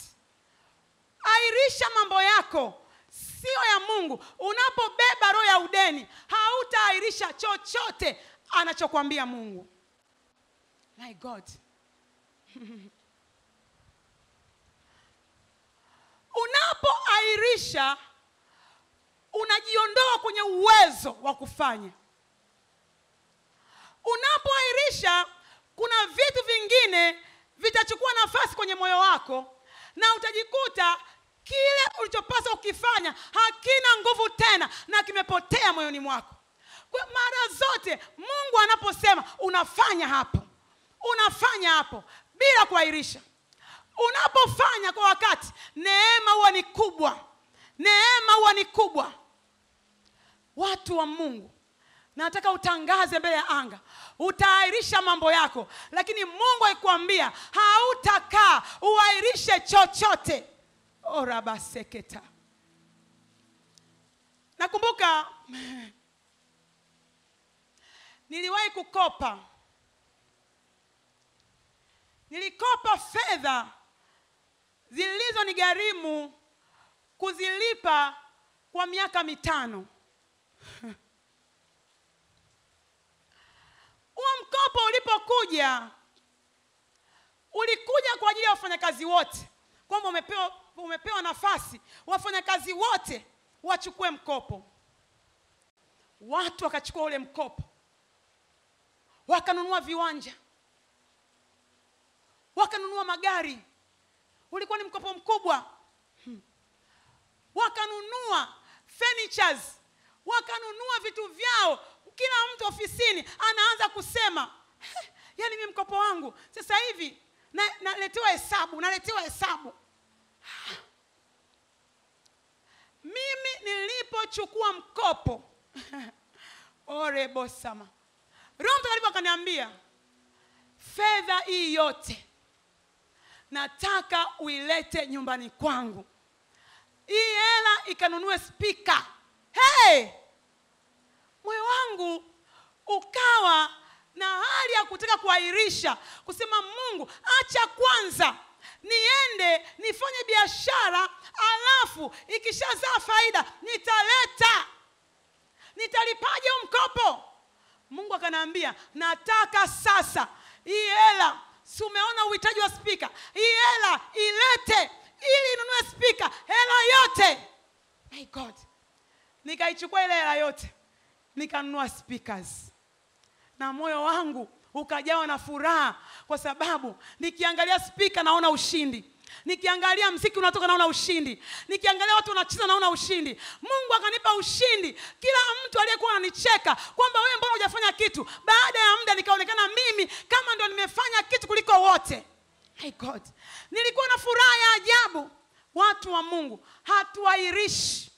Airisha mambo yako sio ya Mungu. Unapobeba roho ya udeni, hautaairisha chochote anachokwambia Mungu. My God unapoairisha unajiondoa kwenye uwezo wa kufanya. unapoairisha kuna vitu vingine vitachukua nafasi kwenye moyo wako na utajikuta kile ulichopaswa ukifanya hakina nguvu tena na kimepotea moyoni mwako kwa mara zote mungu anaposema unafanya hapo unafanya hapo bila kuahirisha unapofanya kwa wakati neema huwa ni kubwa neema huwa ni kubwa watu wa mungu nataka utangaze mbele ya anga utaahirisha mambo yako lakini mungu akikwambia hautakaa uahirishe chochote orabaseketa oh, nakumbuka niliwahi kukopa nilikopa fedha zilizo nigharimu kuzilipa kwa miaka mitano Huo mkopo ulipokuja ulikuja kwa ajili ya wafanyakazi wote, kwamba umepewa, umepewa nafasi wafanyakazi wote wachukue mkopo. Watu wakachukua ule mkopo, wakanunua viwanja, wakanunua magari. Ulikuwa ni mkopo mkubwa hmm. Wakanunua furnitures, wakanunua vitu vyao kila mtu ofisini anaanza kusema hey, yani mi mkopo wangu sasa hivi naletewa na hesabu naletewa hesabu mimi nilipochukua mkopo orebosama roho mtakatifu akaniambia fedha hii yote nataka uilete nyumbani kwangu hii hela ikanunue spika hey! moyo wangu ukawa na hali ya kutaka kuahirisha, kusema Mungu, acha kwanza niende nifanye biashara, alafu ikishazaa faida nitaleta, nitalipaje u mkopo? Mungu akanaambia nataka sasa hii hela, si umeona uhitaji wa spika, hii hela ilete ili inunue spika, hela yote. My God, nikaichukua ile hela yote nikanunua speakers na moyo wangu ukajawa na furaha kwa sababu nikiangalia spika naona ushindi nikiangalia mziki unatoka naona ushindi nikiangalia watu wanacheza naona ushindi mungu akanipa ushindi kila mtu aliyekuwa ananicheka kwamba wewe mbona hujafanya kitu baada ya muda nikaonekana mimi kama ndo nimefanya kitu kuliko wote hey God. nilikuwa na furaha ya ajabu watu wa mungu hatuairishi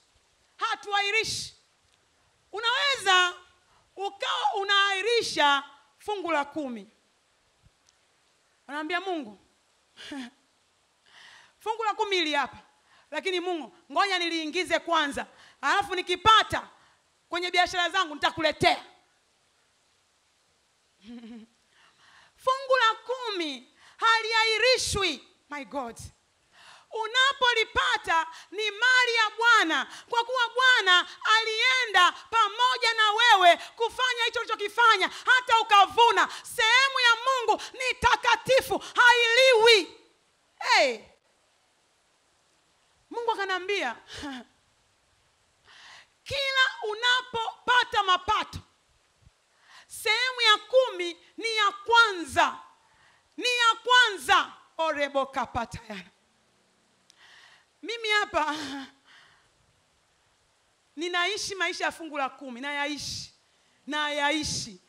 hatuairishi unaweza ukawa unaahirisha fungu la kumi unaambia mungu fungu la kumi ili hapa lakini mungu ngoja niliingize kwanza alafu nikipata kwenye biashara zangu nitakuletea fungu la kumi haliahirishwi my god unapolipata ni mali ya Bwana, kwa kuwa Bwana alienda pamoja na wewe kufanya hicho ulichokifanya, hata ukavuna. Sehemu ya Mungu ni takatifu, hailiwi. Hey, Mungu akanambia kila unapopata mapato sehemu ya kumi ni ya kwanza, ni ya kwanza orebo yana mimi hapa ninaishi maisha ya fungu la kumi, nayaishi nayaishi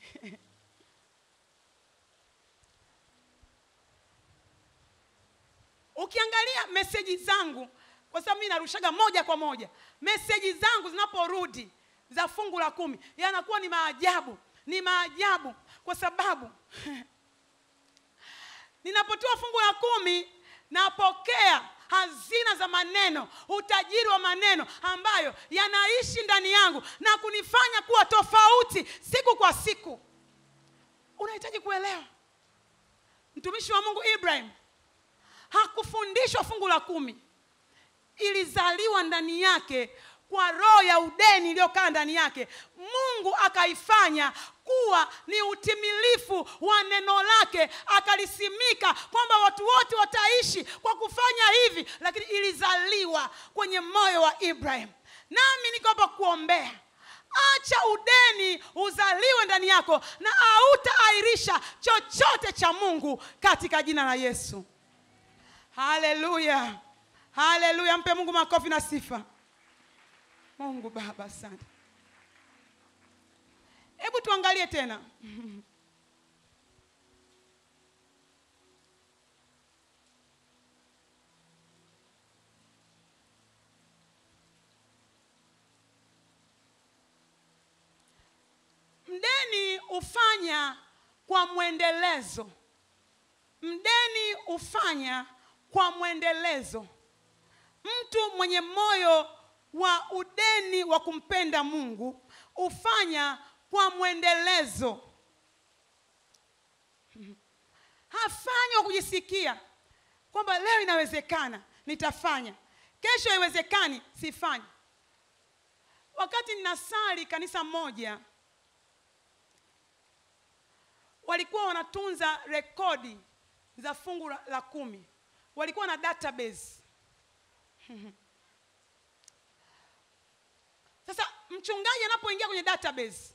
Ukiangalia meseji zangu, kwa sababu mimi narushaga moja kwa moja, meseji zangu zinaporudi za fungu la kumi yanakuwa ni maajabu, ni maajabu, kwa sababu ninapotoa fungu la kumi napokea hazina za maneno, utajiri wa maneno ambayo yanaishi ndani yangu na kunifanya kuwa tofauti siku kwa siku. Unahitaji kuelewa, mtumishi wa Mungu Ibrahim hakufundishwa fungu la kumi, ilizaliwa ndani yake kwa roho ya udeni iliyokaa ndani yake mungu akaifanya kuwa ni utimilifu wa neno lake akalisimika kwamba watu wote wataishi kwa kufanya hivi lakini ilizaliwa kwenye moyo wa ibrahim nami niko hapa kuombea acha udeni uzaliwe ndani yako na hautaairisha chochote cha mungu katika jina la yesu haleluya haleluya mpe mungu makofi na sifa Mungu Baba, asante. Hebu tuangalie tena mdeni ufanya kwa mwendelezo, mdeni ufanya kwa mwendelezo. Mtu mwenye moyo wa udeni wa kumpenda Mungu ufanya kwa mwendelezo, hafanyi wa kujisikia kwamba leo inawezekana nitafanya, kesho haiwezekani sifanyi. Wakati ninasali kanisa moja, walikuwa wanatunza rekodi za fungu la kumi, walikuwa na database Sasa mchungaji anapoingia kwenye database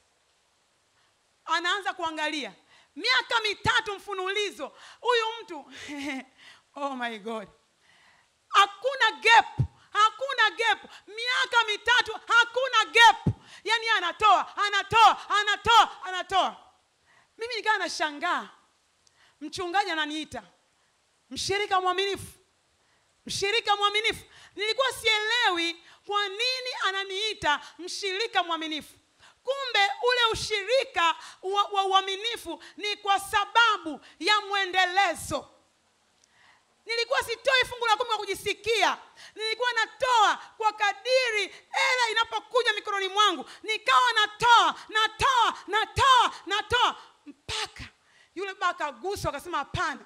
anaanza kuangalia miaka mitatu mfunulizo huyu mtu oh my God, hakuna gap, hakuna gap, miaka mitatu hakuna gap. Yani anatoa anatoa anatoa anatoa. Mimi nikawa nashangaa, mchungaji ananiita mshirika mwaminifu, mshirika mwaminifu. Nilikuwa sielewi kwa nini ananiita mshirika mwaminifu kumbe ule ushirika wa, uaminifu ni kwa sababu ya mwendelezo nilikuwa sitoi fungu la kumi kwa kujisikia nilikuwa natoa kwa kadiri hela inapokuja mikononi mwangu nikawa natoa natoa natoa natoa mpaka yule baba akaguswa akasema hapana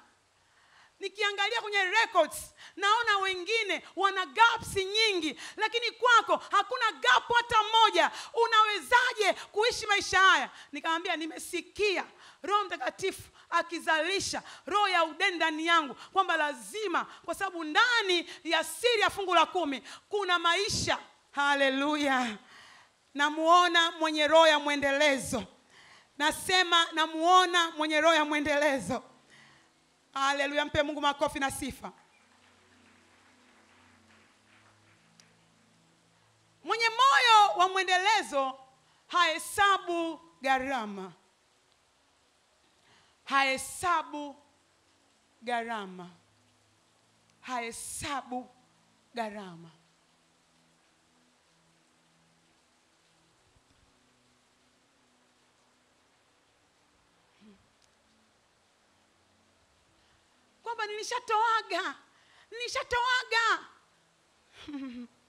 nikiangalia kwenye records naona wengine wana gaps nyingi lakini kwako hakuna gap hata moja unawezaje kuishi maisha haya nikamwambia nimesikia roho mtakatifu akizalisha roho ya udeni ndani yangu kwamba lazima kwa sababu ndani ya siri ya fungu la kumi kuna maisha haleluya namuona mwenye roho ya mwendelezo nasema namuona mwenye roho ya mwendelezo aleluya mpe Mungu makofi na sifa. Mwenye moyo wa mwendelezo hahesabu gharama, hahesabu gharama, hahesabu gharama. kwamba nilishatoaga nilishatoaga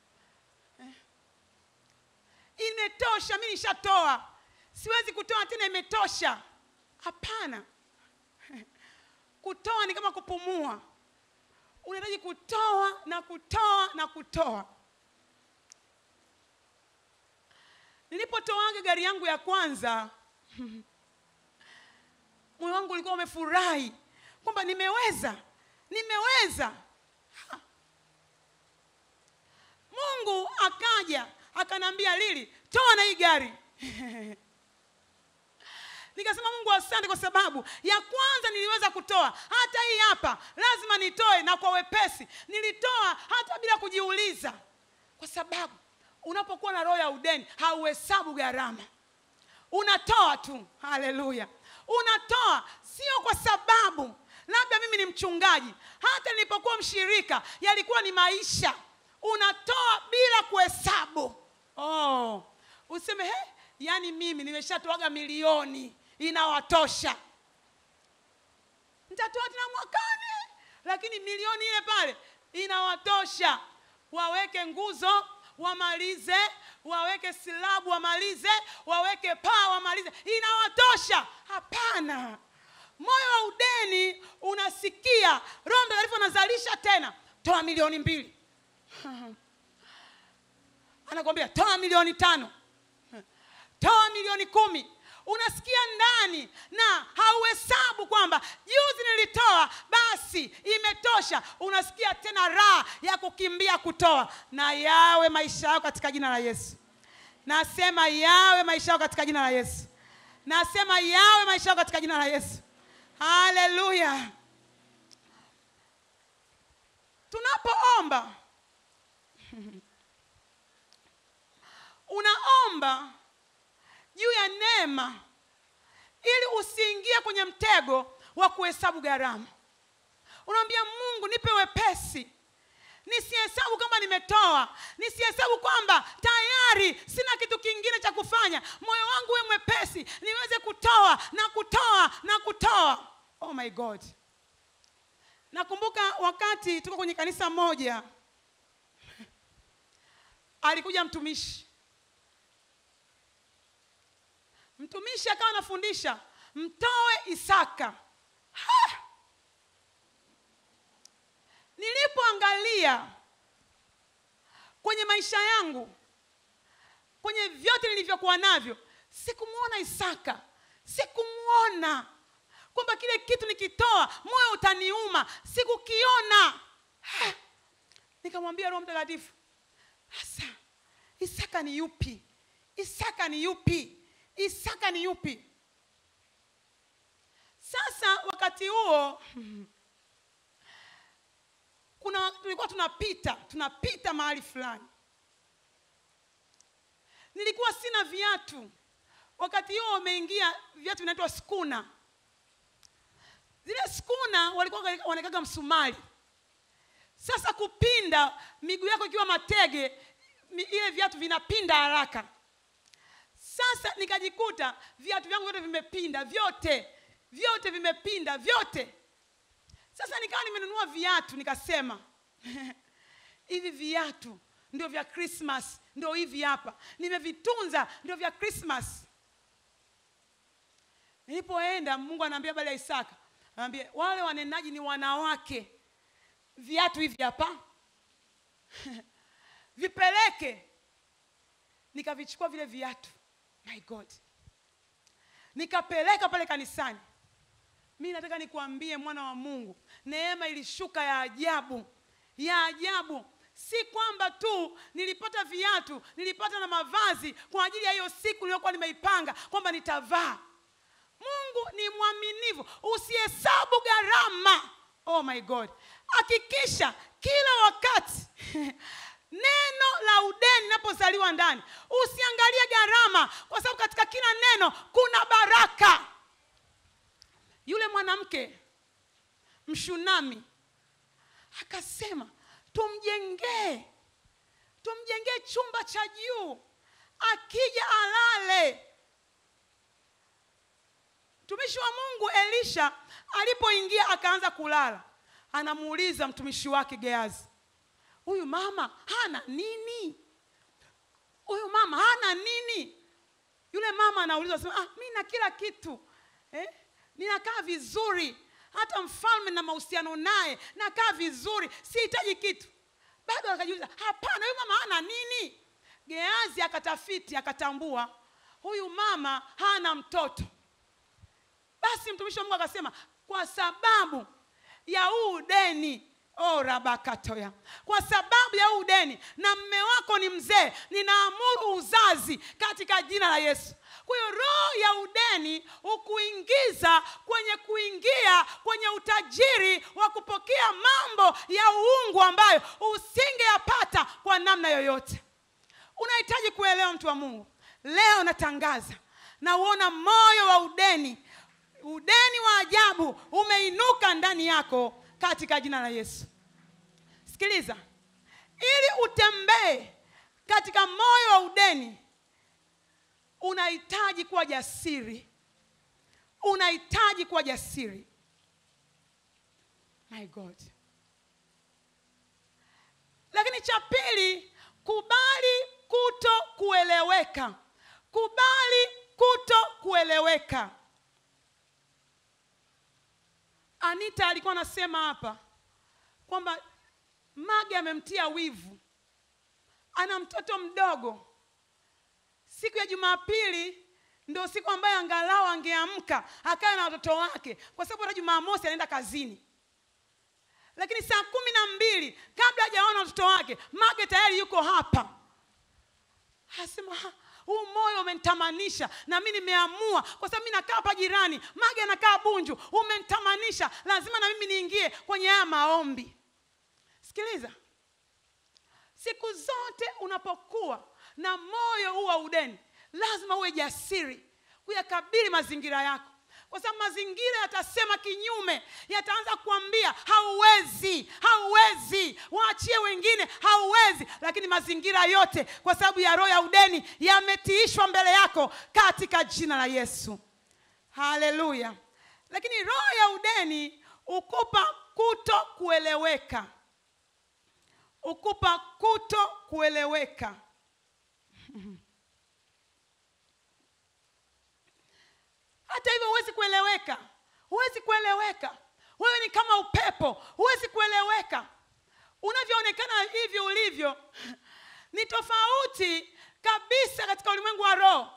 imetosha mi nishatoa siwezi kutoa tena imetosha hapana kutoa ni kama kupumua unahitaji kutoa na kutoa na kutoa nilipotoaga gari yangu ya kwanza moyo wangu ulikuwa umefurahi kwamba nimeweza nimeweza ha. mungu akaja akanambia lili toa na hii gari nikasema mungu asante kwa sababu ya kwanza niliweza kutoa hata hii hapa lazima nitoe na kwa wepesi nilitoa hata bila kujiuliza kwa sababu unapokuwa na roho ya udeni hauhesabu gharama unatoa tu haleluya unatoa sio kwa sababu labda mimi ni mchungaji, hata nilipokuwa mshirika yalikuwa ni maisha, unatoa bila kuhesabu. Oh, useme he, yani mimi nimeshatoaga milioni inawatosha, nitatoa tena mwakani, lakini milioni ile pale inawatosha. Waweke nguzo wamalize, waweke silabu wamalize, waweke paa wamalize, inawatosha. Hapana moyo wa udeni unasikia, Roho Mtakatifu anazalisha tena, toa milioni mbili anakwambia toa milioni tano toa milioni kumi unasikia ndani na hauhesabu kwamba juzi nilitoa basi imetosha unasikia tena raha ya kukimbia kutoa na yawe maisha yako katika jina la yesu nasema yawe maisha yako katika jina la yesu nasema yawe maisha yako katika jina la yesu Haleluya! Tunapoomba unaomba juu ya neema, ili usiingie kwenye mtego wa kuhesabu gharama. Unaambia Mungu, nipe wepesi nisihesabu kama nimetoa, nisihesabu kwamba tayari sina kitu kingine cha kufanya. Moyo wangu uwe mwepesi, niweze kutoa na kutoa na kutoa oh my god nakumbuka wakati tuko kwenye kanisa moja alikuja mtumishi mtumishi akawa anafundisha mtoe isaka ha! nilipoangalia kwenye maisha yangu kwenye vyote nilivyokuwa navyo sikumwona isaka sikumwona kwamba kile kitu nikitoa moyo utaniuma sikukiona nikamwambia roho mtakatifu hasa isaka ni yupi isaka ni yupi isaka ni yupi sasa wakati huo kuna tulikuwa tunapita tunapita mahali fulani nilikuwa sina viatu wakati huo wameingia viatu vinaitwa skuna zile skuna walikuwa wanawekaga msumari sasa kupinda miguu yako ikiwa matege ile viatu vinapinda haraka sasa nikajikuta viatu vyangu vyote vimepinda vyote vyote vimepinda vyote sasa nikawa nimenunua viatu nikasema hivi viatu ndio vya krismas ndio hivi hapa nimevitunza ndio vya krismas nilipoenda mungu anaambia habari ya isaka Ambie, wale wanenaji ni wanawake. Viatu hivi hapa vipeleke. Nikavichukua vile viatu, my God, nikapeleka pale kanisani. Mi nataka nikuambie mwana wa Mungu, neema ilishuka ya ajabu, ya ajabu. Si kwamba tu nilipata viatu, nilipata na mavazi kwa ajili ya hiyo siku niliyokuwa nimeipanga kwamba nitavaa mungu ni mwaminivu usihesabu gharama oh my god hakikisha kila wakati neno la udeni linapozaliwa ndani usiangalie gharama kwa sababu katika kila neno kuna baraka yule mwanamke mshunami akasema tumjengee tumjengee chumba cha juu akija alale Mtumishi wa Mungu Elisha alipoingia akaanza kulala, anamuuliza mtumishi wake Geazi, huyu mama hana nini? Huyu mama hana nini? Yule mama anauliza sema, ah, mi na kila kitu eh? Ninakaa vizuri, hata mfalme na mahusiano naye, nakaa vizuri, sihitaji kitu. Bado akajiuliza, hapana, huyu mama hana nini? Geazi akatafiti, akatambua huyu mama hana mtoto basi mtumishi wa Mungu akasema kwa sababu ya huu deni Oh, rabakatoya, kwa sababu ya huu deni na mme wako ni mzee, ninaamuru uzazi katika jina la Yesu. Kwa hiyo roho ya udeni hukuingiza kwenye kuingia kwenye utajiri wa kupokea mambo ya uungu ambayo usingeyapata kwa namna yoyote. Unahitaji kuelewa, mtu wa Mungu, leo natangaza na uona moyo wa udeni Udeni wa ajabu umeinuka ndani yako katika jina la Yesu. Sikiliza, ili utembee katika moyo wa udeni, unahitaji kuwa jasiri, unahitaji kuwa jasiri. My God. Lakini cha pili, kubali kuto kueleweka, kubali kuto kueleweka. Anita alikuwa anasema hapa kwamba Mage amemtia wivu, ana mtoto mdogo. Siku ya Jumapili ndio siku ambayo angalau angeamka akawe na watoto wake, kwa sababu hata Jumamosi anaenda kazini. Lakini saa kumi na mbili kabla hajaona watoto wake, Mage tayari yuko hapa, anasema huu moyo umenitamanisha na mi nimeamua kwa sababu mi nakaa hapa jirani mage anakaa bunju umenitamanisha lazima na mimi niingie kwenye haya maombi sikiliza siku zote unapokuwa na moyo huu wa udeni lazima uwe jasiri kuyakabili mazingira yako kwa sababu mazingira yatasema kinyume, yataanza kuambia hauwezi, hauwezi, waachie wengine, hauwezi. Lakini mazingira yote kwa sababu ya roho ya udeni yametiishwa mbele yako katika jina la Yesu. Haleluya! Lakini roho ya udeni ukupa kuto kueleweka, ukupa kuto kueleweka hata hivyo huwezi kueleweka huwezi kueleweka wewe ni kama upepo huwezi kueleweka unavyoonekana hivyo ulivyo ni tofauti kabisa katika ulimwengu wa roho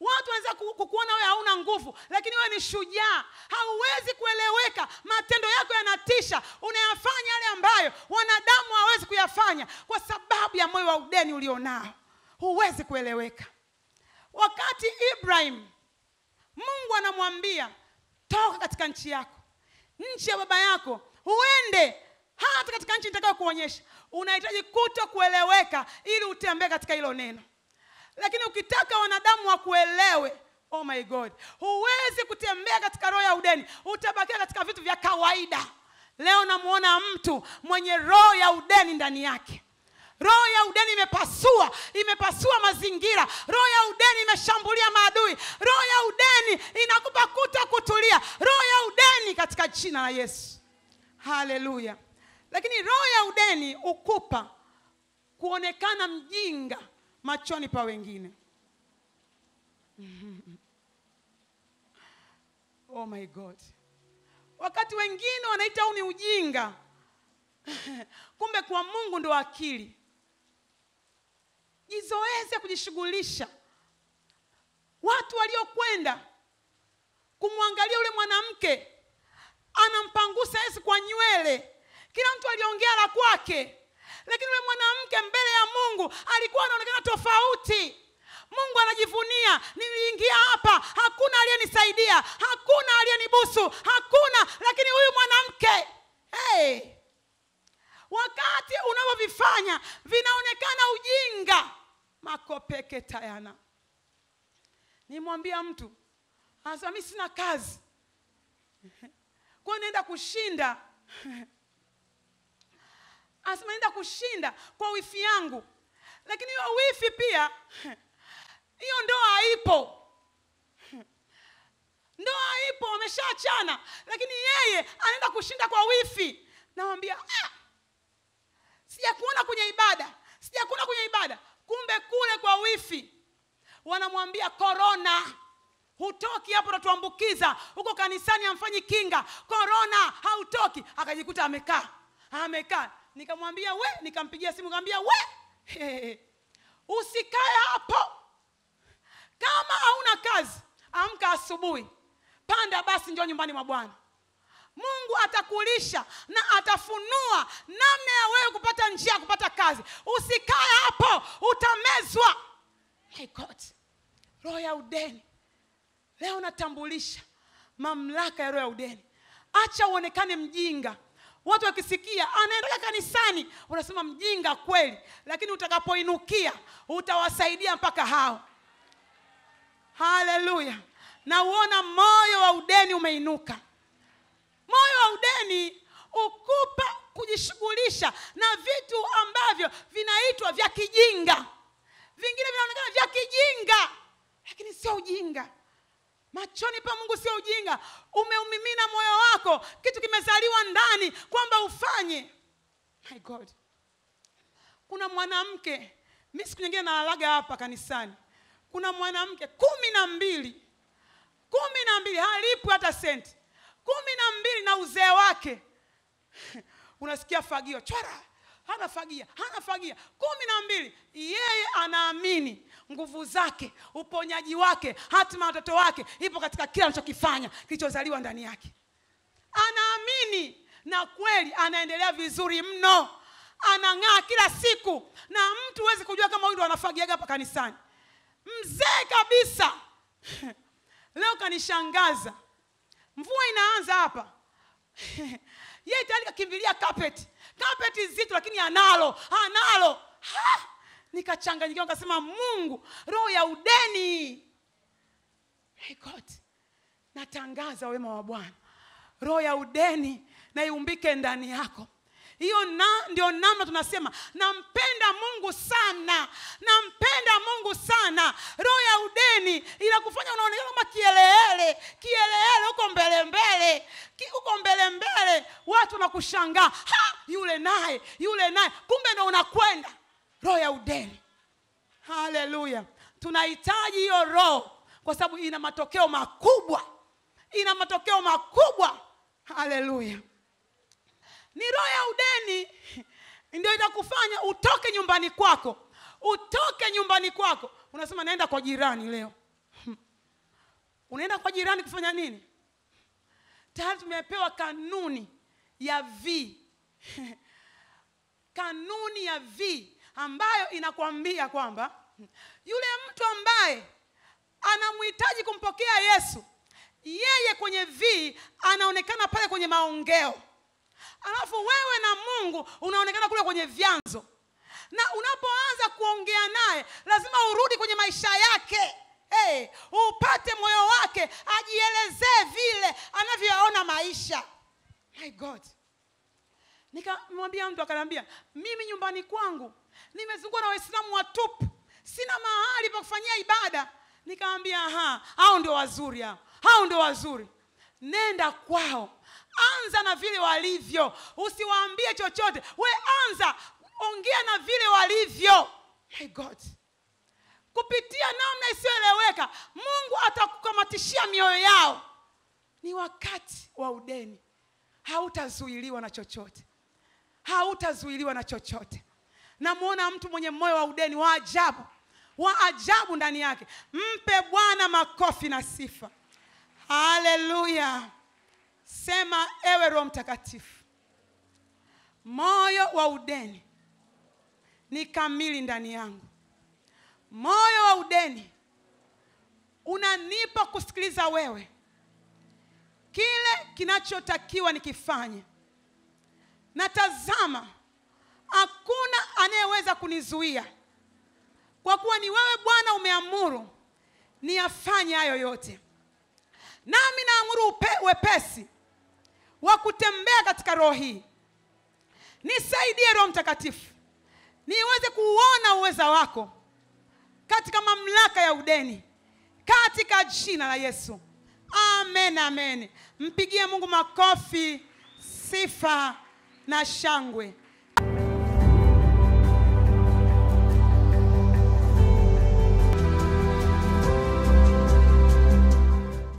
watu wanaweza kukuona wewe hauna nguvu lakini wewe ni shujaa hauwezi kueleweka matendo yako yanatisha unayafanya yale ambayo wanadamu hawezi kuyafanya kwa sababu ya moyo wa udeni ulionao huwezi kueleweka wakati ibrahim Mungu anamwambia toka katika nchi yako, nchi ya baba yako, uende hata katika nchi nitakayo kuonyesha. Unahitaji kuto kueleweka ili utembee katika hilo neno, lakini ukitaka wanadamu wakuelewe Oh my God, huwezi kutembea katika roho ya udeni, utabakia katika vitu vya kawaida. Leo namwona mtu mwenye roho ya udeni ndani yake roho ya udeni imepasua imepasua mazingira roho ya udeni imeshambulia maadui roho ya udeni inakupa kuta kutulia roho ya udeni katika jina la yesu haleluya lakini roho ya udeni ukupa kuonekana mjinga machoni pa wengine oh my god wakati wengine wanaita huu ni ujinga kumbe kwa mungu ndo akili jizoeze kujishughulisha. Watu waliokwenda kumwangalia yule mwanamke anampangusa Yesu kwa nywele, kila mtu aliongea la kwake, lakini yule mwanamke mbele ya Mungu alikuwa anaonekana tofauti. Mungu anajivunia, niliingia hapa, hakuna aliyenisaidia, hakuna aliyenibusu, hakuna. Lakini huyu mwanamke hey, wakati unavyovifanya vinaonekana ujinga makopeke tayana. Nimwambia mtu anasema mimi sina kazi kwao, naenda kushinda anasema naenda kushinda kwa wifi yangu, lakini hiyo wifi pia hiyo ndoa haipo ndoa ipo wameshaachana lakini yeye anaenda kushinda kwa wifi nawambia ah, sijakuona kwenye ibada sijakuona kwenye ibada kumbe kule kwa wifi wanamwambia korona hutoki hapo natuambukiza huko kanisani amfanyi kinga korona hautoki akajikuta amekaa amekaa nikamwambia we nikampigia simu kaambia we usikae hapo kama hauna kazi amka asubuhi panda basi njoo nyumbani mwa bwana mungu atakulisha na atafunua namna ya wewe kupata njia ya kupata kazi usikae hapo utamezwa hey god roho ya udeni leo natambulisha mamlaka ya roho ya udeni acha uonekane mjinga watu wakisikia anaendelea kanisani unasema mjinga kweli lakini utakapoinukia utawasaidia mpaka hao haleluya nauona moyo wa udeni umeinuka moyo wa udeni ukupa kujishughulisha na vitu ambavyo vinaitwa vya kijinga vingine vinaonekana vya kijinga lakini sio ujinga machoni pa mungu sio ujinga umeumimina moyo wako kitu kimezaliwa ndani kwamba ufanye my god kuna mwanamke mi siku nyingine nalalaga hapa kanisani kuna mwanamke kumi na mbili kumi na mbili halipwi hata senti kumi na mbili na uzee wake unasikia fagio chwara hana fagia hana fagia kumi na mbili yeye anaamini nguvu zake uponyaji wake hatima watoto wake ipo katika kila anachokifanya kilichozaliwa ndani yake anaamini na kweli anaendelea vizuri mno anang'aa kila siku na mtu huwezi kujua kama huyu ndo anafagiaga hapa kanisani mzee kabisa leo kanishangaza mvua inaanza hapa ye tayari kakimbilia carpet carpet zito lakini analo analo nikachanganyikiwa nikasema mungu roho ya udeni hey God, natangaza wema wa bwana roho ya udeni naiumbike ndani yako hiyo na, ndio namna tunasema nampenda mungu sana nampenda mungu sana roho ya udeni inakufanya unaonekana kama kielehele kielehele huko mbele mbele huko mbele mbele watu wanakushangaa yule naye yule naye kumbe ndo unakwenda roho ya udeni haleluya tunahitaji hiyo roho kwa sababu ina matokeo makubwa ina matokeo makubwa haleluya ni roho ya udeni ndio inakufanya utoke nyumbani kwako utoke nyumbani kwako unasema naenda kwa jirani leo unaenda kwa jirani kufanya nini tayari tumepewa kanuni ya v kanuni ya v ambayo inakwambia kwamba yule mtu ambaye anamhitaji kumpokea yesu yeye kwenye v anaonekana pale kwenye maongeo alafu wewe na mungu unaonekana kule kwenye vyanzo na unapoanza kuongea naye lazima urudi kwenye maisha yake hey, upate moyo wake ajielezee vile anavyoyaona maisha my god nikamwambia mtu akaniambia mimi nyumbani kwangu nimezungukwa na waislamu watupu sina mahali pa kufanyia ibada nikamwambia hao ndio wazuri hao hao ndio wazuri nenda kwao anza na vile walivyo, usiwaambie chochote. We anza ongea na vile walivyo. hey God, kupitia namna isiyoeleweka Mungu atakukamatishia mioyo yao. Ni wakati wa udeni, hautazuiliwa na chochote, hautazuiliwa na chochote. Namwona mtu mwenye moyo wa udeni wa ajabu, wa ajabu ndani yake. Mpe Bwana makofi na sifa. Haleluya! Sema, ewe Roho Mtakatifu, moyo wa udeni ni kamili ndani yangu. Moyo wa udeni unanipa kusikiliza wewe, kile kinachotakiwa nikifanye, na tazama, hakuna anayeweza kunizuia, kwa kuwa ni wewe Bwana umeamuru niyafanye hayo yote, nami naamuru wepesi wa kutembea katika roho hii. Nisaidie Roho Mtakatifu, niweze kuona uweza wako katika mamlaka ya udeni, katika jina la Yesu. Amen, amen. Mpigie Mungu makofi, sifa na shangwe.